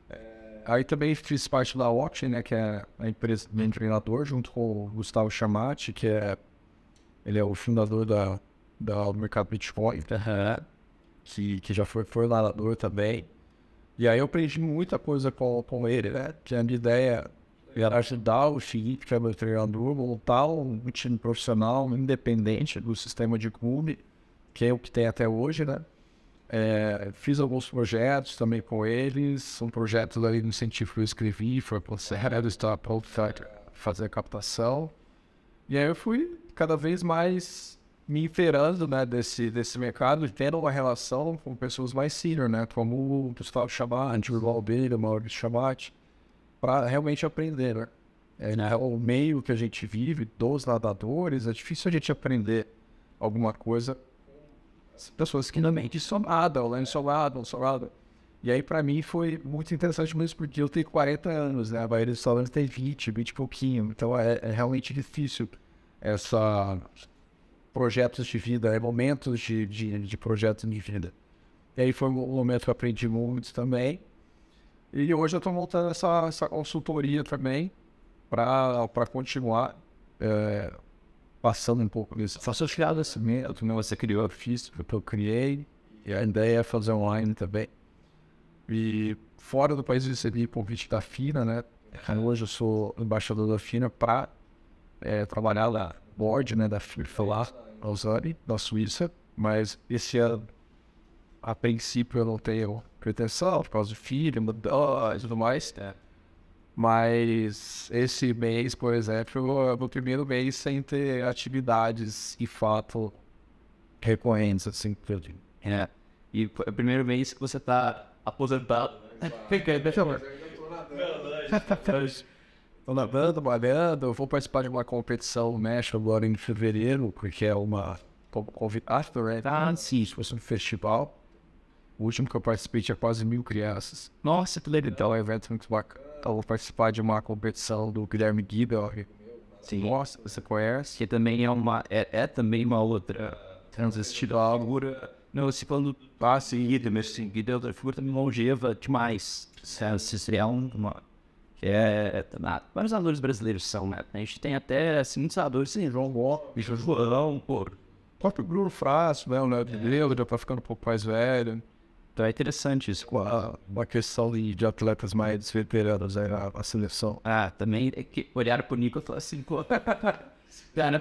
É, aí também fiz parte da Watch, né, que é a empresa do meu treinador, junto com o Gustavo Chamati, que é ele é o fundador da, da mercado Bitcoin, uhum. que, que já foi nadador também. E aí eu aprendi muita coisa com, com ele, né? Tinha ideia era ajudar o Felipe, que é meu treinador, montar um time profissional independente do sistema de clube, que é o que tem até hoje, né? É, fiz alguns projetos também com eles, um projeto ali no que eu escrevi, foi para o Serra do para fazer captação. E aí eu fui cada vez mais me inferindo né, desse, desse mercado, tendo uma relação com pessoas mais senior, né, como o Gustavo Chabat, o Valbeira, o Maurício Chabat, para realmente aprender. Né? É, né, o meio que a gente vive, dos nadadores, é difícil a gente aprender alguma coisa as pessoas que não mente somada, ou lendo né, somada, ou somada. E aí, para mim, foi muito interessante mesmo, porque eu tenho 40 anos, né? A maioria dos alunos tem 20, 20 e pouquinho. Então, é, é realmente difícil essa projetos de vida, é momentos de, de, de projetos de vida. E aí foi um momento que eu aprendi muito também. E hoje eu estou montando essa, essa consultoria também para continuar é, passando um pouco disso. Faço os criados, né? Você criou, eu fiz, eu criei. E a ideia é fazer online também. E fora do país eu recebi convite da FINA, né? Hoje eu sou embaixador da FINA para é, trabalhar na board né, da FIFA lá, Lausanne, da Suíça. Mas esse ano, a princípio, eu não tenho pretensão por causa do filho, mudança e tudo mais. É. Mas esse mês, por exemplo, é o meu primeiro mês sem ter atividades e fato recorrentes, assim, é. E é o primeiro mês que você está aposentado. Fica, deixa eu ver. Estou nadando, trabalhando. Eu vou participar de uma competição no México agora em fevereiro, porque é uma convidado, né? Tá. Ah, sim. Foi um festival. O último que eu participei tinha quase mil crianças. Nossa, que legal. Então é um evento muito bacana. Eu então, vou participar de uma competição do Guilherme Guibel. Sim. Nossa, você conhece. Que também é uma, é, é também uma outra transvestida. Uma não, se falando ah, seguida, meu deu outra figura também longeva demais. Se é uma. É, é, vários atores brasileiros são, né? A gente tem até assim, muitos atores, assim, João Lopes, João, pô. O próprio Bruno Frasso, né? O Léo Pedreiro é. já tá ficando um pouco mais velho. Então é interessante isso. Com a, uma questão de, de atletas mais veteranos, né, aí a, seleção. Ah, também é que olharam pro Nico e falaram assim, pô. Ana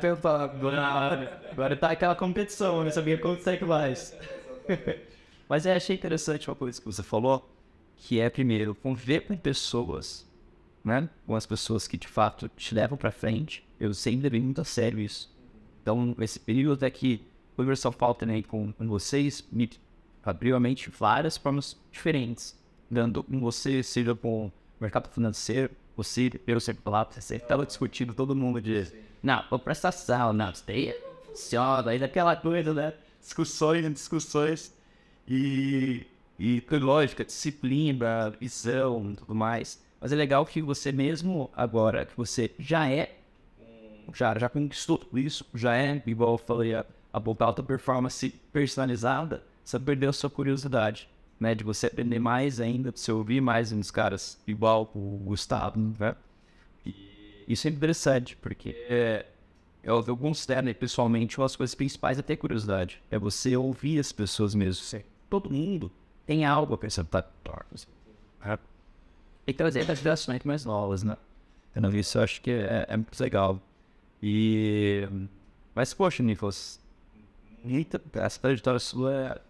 agora, é agora tá aquela competição, eu não sabia quanto é que mais. Mas eu achei interessante uma coisa que você falou, que é, primeiro, conviver com pessoas, né? Com as pessoas que, de fato, te levam para frente. Eu sempre levei muito a sério isso. Então, esse período até que o Universal São também com, vocês, me abriu a mente várias formas diferentes. Dando com você, seja com o mercado financeiro, você, Ciro, pelo circular, você sempre tava discutindo todo mundo diz, Não, vou para essa sala, não, isso daí funciona, aí daquela coisa, né? Discussões e discussões. E. E lógica, disciplina, visão tudo mais. Mas é legal que você mesmo agora, que você já é, já, já conquistou tudo isso, já é, igual eu falei, a, a alta performance personalizada, você perdeu sua curiosidade né? De você aprender mais ainda, de você ouvir mais uns caras igual o Gustavo, né? E isso é interessante, porque eu, eu considero, pessoalmente, uma das coisas principais é ter curiosidade. É você ouvir as pessoas mesmo. Sim. Todo mundo tem algo a acrescentar. É. E trazer as gerações mais novas, né? Então, isso eu acho que é, é muito legal. E... Mas, poxa, Nifos, essa trajetória sua é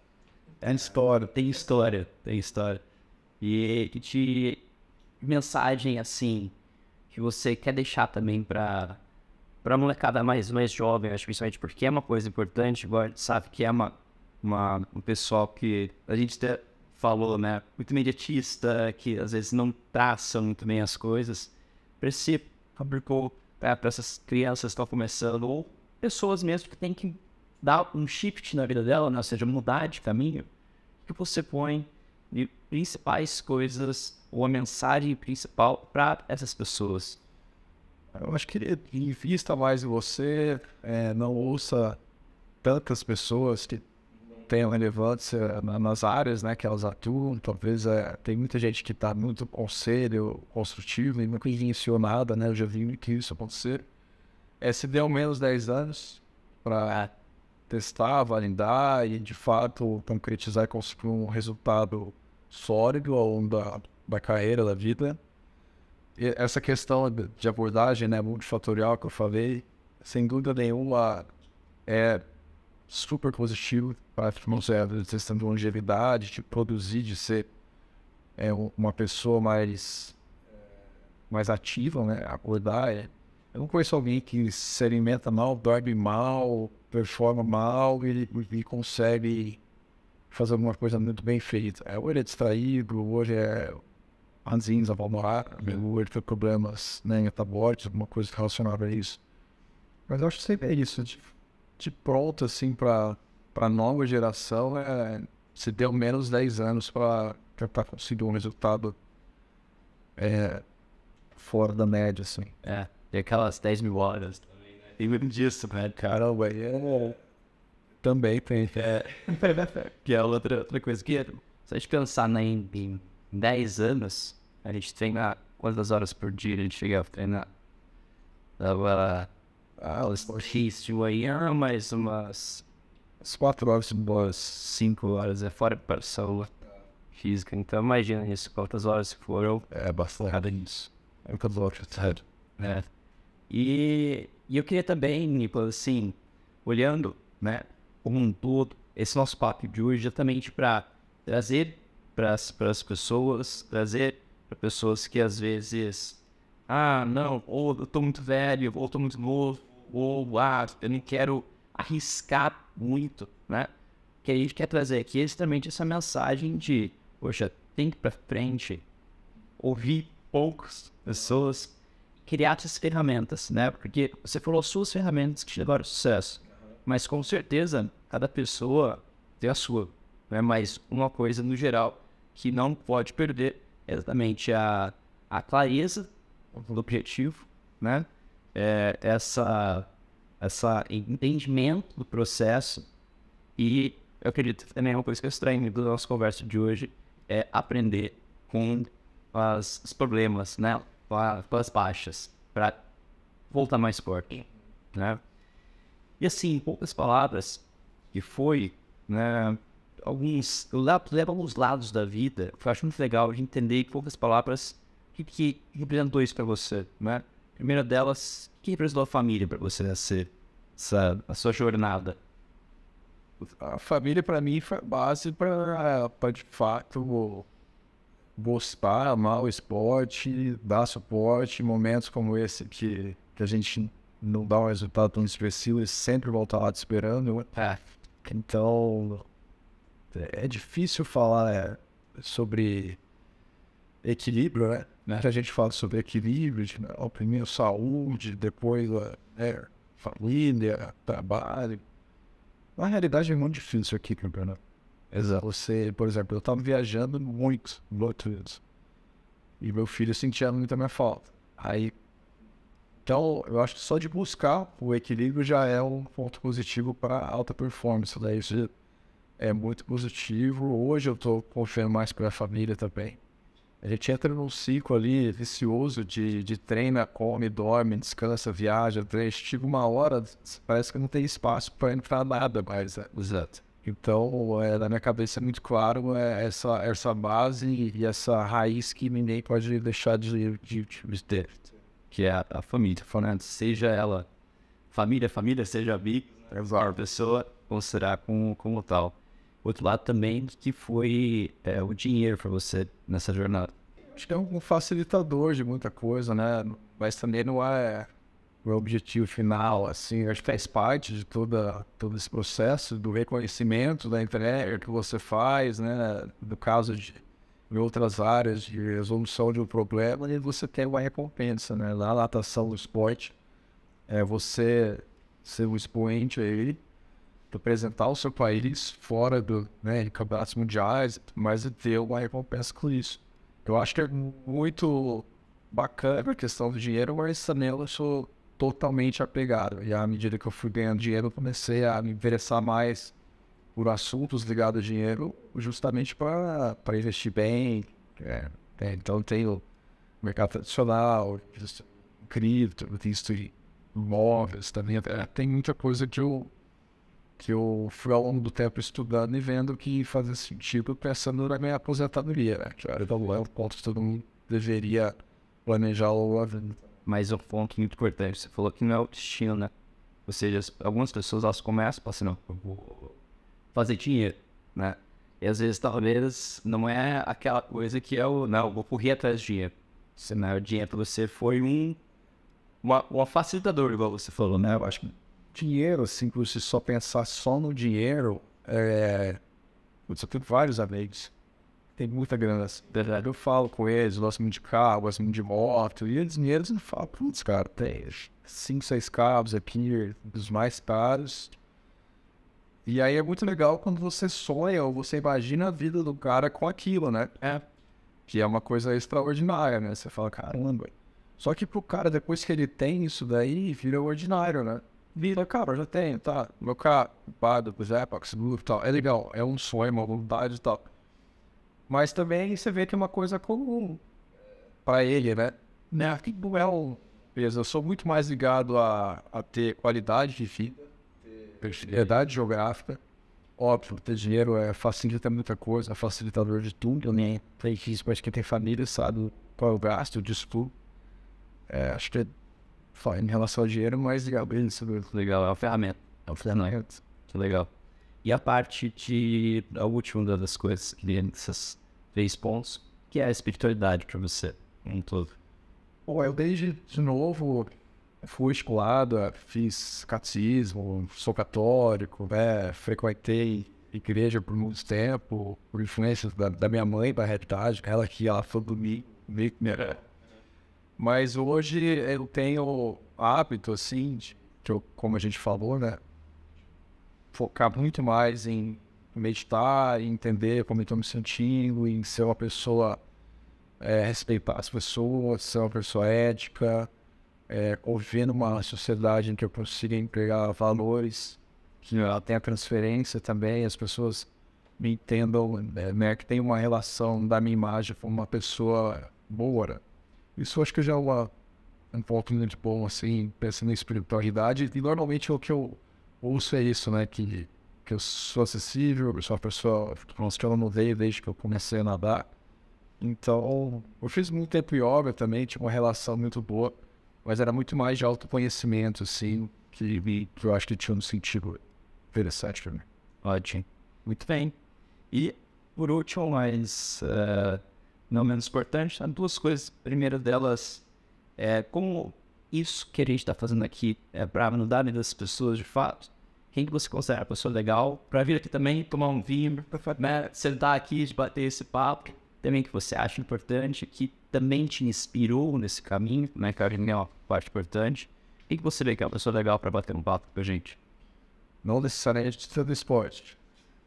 é história, tem história, tem história. E que te mensagem assim que você quer deixar também para para molecada mais mais jovem, acho principalmente porque é uma coisa importante, agora gente sabe que é uma, uma um pessoal que a gente até falou, né, muito imediatista, que às vezes não traçam muito bem as coisas. Para esse fabricou é, para essas crianças que estão começando ou pessoas mesmo que têm que dar um shift na vida dela, né? ou seja, mudar de caminho, que você põe de principais coisas ou a mensagem principal para essas pessoas? Eu acho que invista mais em você, é, não ouça tantas pessoas que tenham relevância nas áreas né, que elas atuam. Talvez é, tem muita gente que está muito conselho construtivo e muito intencionada, né? Eu já vi que isso acontecer. É, se deu menos 10 anos para testar, validar e, de fato, concretizar e conseguir um resultado sólido ao longo da, da carreira, da vida. E essa questão de abordagem né, multifatorial que eu falei, sem dúvida nenhuma, é super positivo para a questão de longevidade, de produzir, de ser é, uma pessoa mais, mais ativa, né? acordar. É. Eu não conheço alguém que se alimenta mal, dorme mal, performa mal e, e consegue fazer alguma coisa muito bem feita. É, ou ele é distraído, ou ele é ranzinza, vulnerável, ou é. ele tem problemas né, metabólicos, alguma coisa relacionada a isso. Mas eu acho que sempre é isso. De, de pronto, assim, para a nova geração, é, você deu menos 10 anos para tentar conseguir um resultado é, fora da média, assim. É, e aquelas 10 mil horas. Né? E Even disso, né, Caramba, é... Também tem. É, que é outra, outra coisa que... Se a gente pensar né, em 10 anos, a gente treina quantas horas por dia a gente chega a treinar? Dava... Então, ah, o esportício aí era mais umas... As quatro horas, boas 5 horas, é fora para a saúde física. Então imagina isso, quantas horas foram. É bastante. Cada isso. É um calor, é. E, e eu queria também, assim, olhando né, como um todo, esse nosso papo de hoje justamente para trazer para as pessoas, trazer para pessoas que às vezes, ah, não, ou eu estou muito velho, ou estou muito novo, ou ah, eu não quero arriscar muito, né? Que a gente quer trazer aqui é justamente essa mensagem de, poxa, tem que ir para frente, ouvir poucas pessoas, criar essas ferramentas, né? Porque você falou suas ferramentas que te levaram ao sucesso, mas com certeza cada pessoa tem a sua, né? Mas uma coisa no geral que não pode perder é exatamente a, a clareza do objetivo, né? É, essa essa entendimento do processo e eu acredito que também é uma coisa que é estranha da nossa conversa de hoje é aprender com as, os problemas, né? com, as baixas, para voltar mais forte, né? E assim, em poucas palavras, que foi, né, alguns, eu levo alguns lados da vida, eu acho muito legal de entender em poucas palavras o que, representou isso para você, né? primeira delas, o que representou a família para você nessa, essa, a sua jornada? A família para mim foi base para, de fato, buscar amar o esporte, dar suporte, momentos como esse que, que a gente não dá um resultado tão expressivo e sempre voltar lá te esperando. É. Então, é difícil falar é, sobre equilíbrio, né? né? A gente fala sobre equilíbrio, de, né, primeiro saúde, depois é, é, família, trabalho. Na realidade é muito difícil aqui, campeonato. Exato. Você, por exemplo, eu estava viajando muito, muito isso. E meu filho sentia muito a minha falta. Aí, então, eu acho que só de buscar o equilíbrio já é um ponto positivo para alta performance. Daí né? isso é muito positivo. Hoje eu estou confiando mais para a família também. A gente entra num ciclo ali vicioso de, de treina, come, dorme, descansa, viaja, treina. Chega uma hora, parece que não tem espaço para entrar nada mais. Né? Exato. Então, é, na minha cabeça é muito claro é, é essa, essa base e essa raiz que ninguém pode deixar de, de, de ter. Que é a, a família, falando, né? seja ela família, família, seja amigo, a pessoa considerar como, como tal. Outro lado também que foi é, o dinheiro para você nessa jornada. Acho que é um facilitador de muita coisa, né? Mas também não é o objetivo final, assim, acho que faz parte de toda, todo esse processo do reconhecimento da entrega que você faz, né? No caso de em outras áreas de resolução de um problema, e você tem uma recompensa, né? na natação do esporte, é você ser um expoente aí, representar o seu país fora do né, campeonatos mundiais, mas ter uma recompensa com isso. Eu acho que é muito bacana a questão do dinheiro, mas também eu sou totalmente apegado. E à medida que eu fui ganhando dinheiro, eu comecei a me interessar mais por assuntos ligados a dinheiro, justamente para investir bem. É, é, então, tenho mercado tradicional, cripto, invisto imóveis também. É, tem muita coisa que eu, que eu fui ao longo do tempo estudando e vendo que fazia sentido pensando na minha aposentadoria, né? que era o ponto que todo mundo deveria planejar ao longo vida. Mas é um ponto muito importante, você falou que não é autoestima. Né? Ou seja, algumas pessoas elas começam pensando, assim, eu vou fazer dinheiro, né? E às vezes talvez não é aquela coisa que é o não, vou correr atrás de dinheiro. Senão é o dinheiro para você foi um, uma, um facilitador, igual você falou, né? Eu acho que dinheiro, assim, que você só pensar só no dinheiro, é... eu tenho vários amigos tem muita grana. Né? Eu falo com eles, eu gosto muito de carro, gosto muito de moto, e eles, e eles falam, putz, cara, tem cinco seis carros aqui, dos mais caros. E aí é muito legal quando você sonha ou você imagina a vida do cara com aquilo, né? É. Que é uma coisa extraordinária, né? Você fala, caramba. Só que pro cara, depois que ele tem isso daí, vira ordinário, né? Vira, cara, já tenho, tá? Meu carro, pá, do e tal, é legal, é um sonho, é uma vontade e tal. Mas também você vê que é uma coisa comum para ele, né? né? Não, que é duelo. Eu sou muito mais ligado a, a ter qualidade de vida, verdade geográfica. Óbvio, ter dinheiro é facilita muita coisa, é facilitador de tudo, Nem Tem que isso, mas quem tem família sabe qual é o gasto, o tudo. É, acho que é em relação ao dinheiro, mas legal, isso é legal, é uma ferramenta. É uma ferramenta. É legal. E a parte de. A última das coisas que esses três pontos, que é a espiritualidade para você, um todo. Bom, eu desde de novo fui escolado, eh, fiz catecismo, sou católico, né? frequentei igreja por muito tempo, por influência da, da minha mãe, para a realidade, ela que ela foi do mim, mas hoje eu tenho hábito, assim, de, de, como a gente falou, né? focar muito mais em meditar, em entender como eu estou me sentindo, em ser uma pessoa é, respeitar as pessoas, ser uma pessoa ética, é, ouvir uma sociedade em que eu consiga empregar valores, que ela tenha transferência também, as pessoas me entendam, é, né, que tem uma relação da minha imagem com uma pessoa boa. Né. Isso acho que já é uma, um ponto muito bom, assim, pensando em espiritualidade. E normalmente é o que eu ouço é isso, né? Que, que eu sou acessível, eu sou uma pessoa que eu não mudei desde que eu comecei a nadar. Então, eu fiz muito tempo yoga também, tinha uma relação muito boa, mas era muito mais de autoconhecimento, assim, que, que eu acho que tinha um sentido interessante também. mim. Ótimo. Muito bem. E, por último, mas uh, não menos importante, duas coisas. A primeira delas é como isso que a gente está fazendo aqui é para mudar das pessoas de fato? Quem que você considera uma pessoa legal para vir aqui também tomar um vinho, né? sentar aqui, bater esse papo? Também que você acha importante, que também te inspirou nesse caminho, né? Que é uma parte importante. Quem que você vê que é uma pessoa legal para bater um papo com a gente? Não necessariamente do esporte.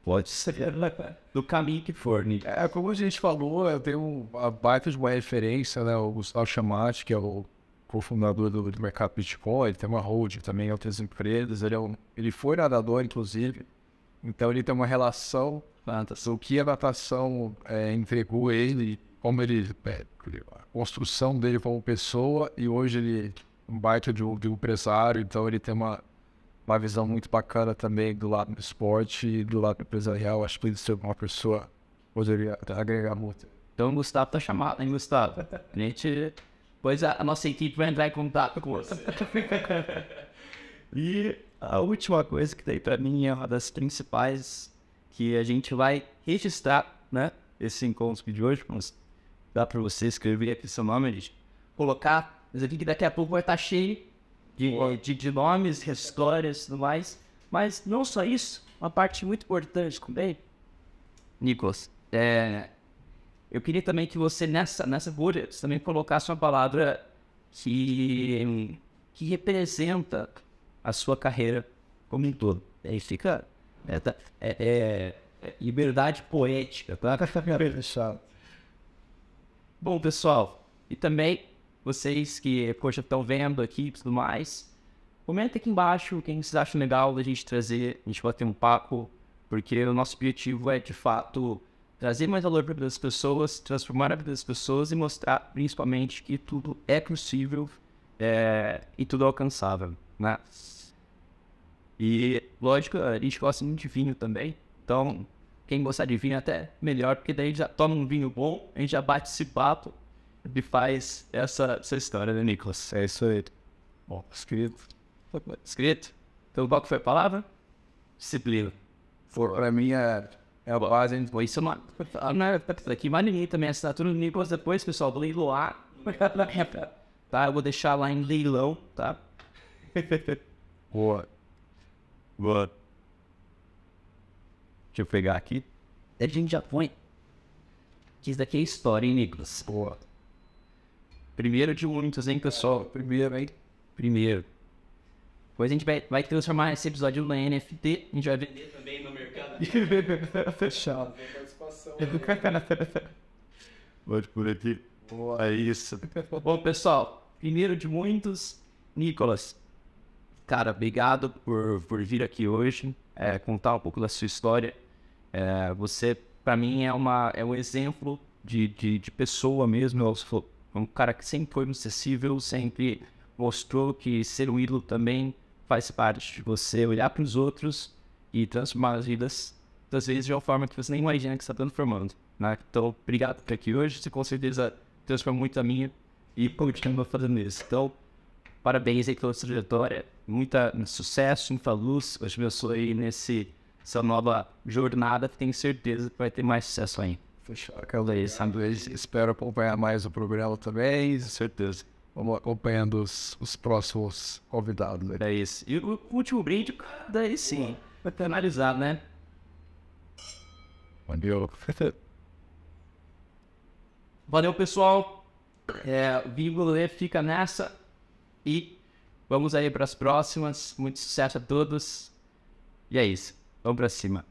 Pode ser né? do caminho que for, É, como a gente falou, eu tenho uma baita de uma referência, né? O Gustavo Chamate, que é o cofundador do, do mercado Bitcoin, ele tem uma holding também em outras empresas, ele, é um, ele foi nadador, inclusive, então ele tem uma relação Fantástico. do que a natação é, entregou ele, como ele, é, a construção dele como pessoa, e hoje ele é um baita de, de um empresário, então ele tem uma, uma visão muito bacana também do lado do esporte e do lado empresarial, acho que ele ser uma pessoa poderia agregar muito. Então o Gustavo tá chamado, hein, Gustavo? A gente Pois a, a, nossa equipe vai entrar em contato com você. É. e a última coisa que tem para mim é uma das principais que a gente vai registrar, né? Esse encontro de hoje, mas dá para você escrever aqui seu nome, gente. Colocar, mas aqui que daqui a pouco vai estar tá cheio de, de, de nomes, histórias e tudo mais. Mas não só isso, uma parte muito importante também, Nicolas, é, eu queria também que você, nessa, nessa bolha, também colocasse uma palavra que, que representa a sua carreira como um todo. Aí fica. É, tá, é, é, é liberdade poética, tá? Bom, pessoal, e também vocês que, poxa, estão vendo aqui e tudo mais, comenta aqui embaixo quem vocês acham legal da gente trazer, a gente bater um papo, porque o nosso objetivo é, de fato, trazer mais valor para as pessoas, transformar a vida das pessoas e mostrar principalmente que tudo é possível é, e tudo é alcançável, né? E, lógico, a gente gosta muito de vinho também, então quem gostar de vinho é até melhor, porque daí já toma um vinho bom, a gente já bate esse papo e faz essa, essa história, né, Nicolas? É isso aí. Bom, escrito. Escrito? Então qual que foi a palavra? Disciplina. For, pra mim é é o Bazen, isso não aqui, mas ninguém também a assinatura do Nicolas depois, pessoal, vou leiloar. tá, eu vou deixar lá em leilão, tá? Boa. Boa. Deixa eu pegar aqui. A gente já põe. Isso daqui é história, hein, Nicolas? Boa. Primeiro de muitos, hein, pessoal? Primeiro, hein? Primeiro. Depois A gente vai, vai transformar esse episódio no NFT. A gente vai vender também no mercado. Fechado. Pode por aqui. Boa, é isso. Bom, pessoal, primeiro de muitos, Nicolas. Cara, obrigado por, por vir aqui hoje, é, contar um pouco da sua história. É, você, para mim, é, uma, é um exemplo de, de, de pessoa mesmo. um cara que sempre foi acessível, sempre mostrou que ser um ídolo também faz parte de você olhar para os outros e transformar as vidas, às vezes de uma forma que você nem imagina que está transformando. Né? Então, obrigado por estar aqui hoje. Você com certeza transformou muito a minha e continua fazendo isso. Então, parabéns aí pela sua trajetória. Muita, muito sucesso, muita luz. Hoje eu sou aí nesse essa nova jornada. Tenho certeza que vai ter mais sucesso ainda. Fechado, Carlos. Espero acompanhar mais o programa também. Com certeza. Vamos acompanhando os, os próximos convidados. É isso. E o último brinde, daí sim. Vai ter analisado, né? Valeu. Valeu, pessoal. É, vírgula fica nessa. E vamos aí para as próximas. Muito sucesso a todos. E é isso. Vamos para cima.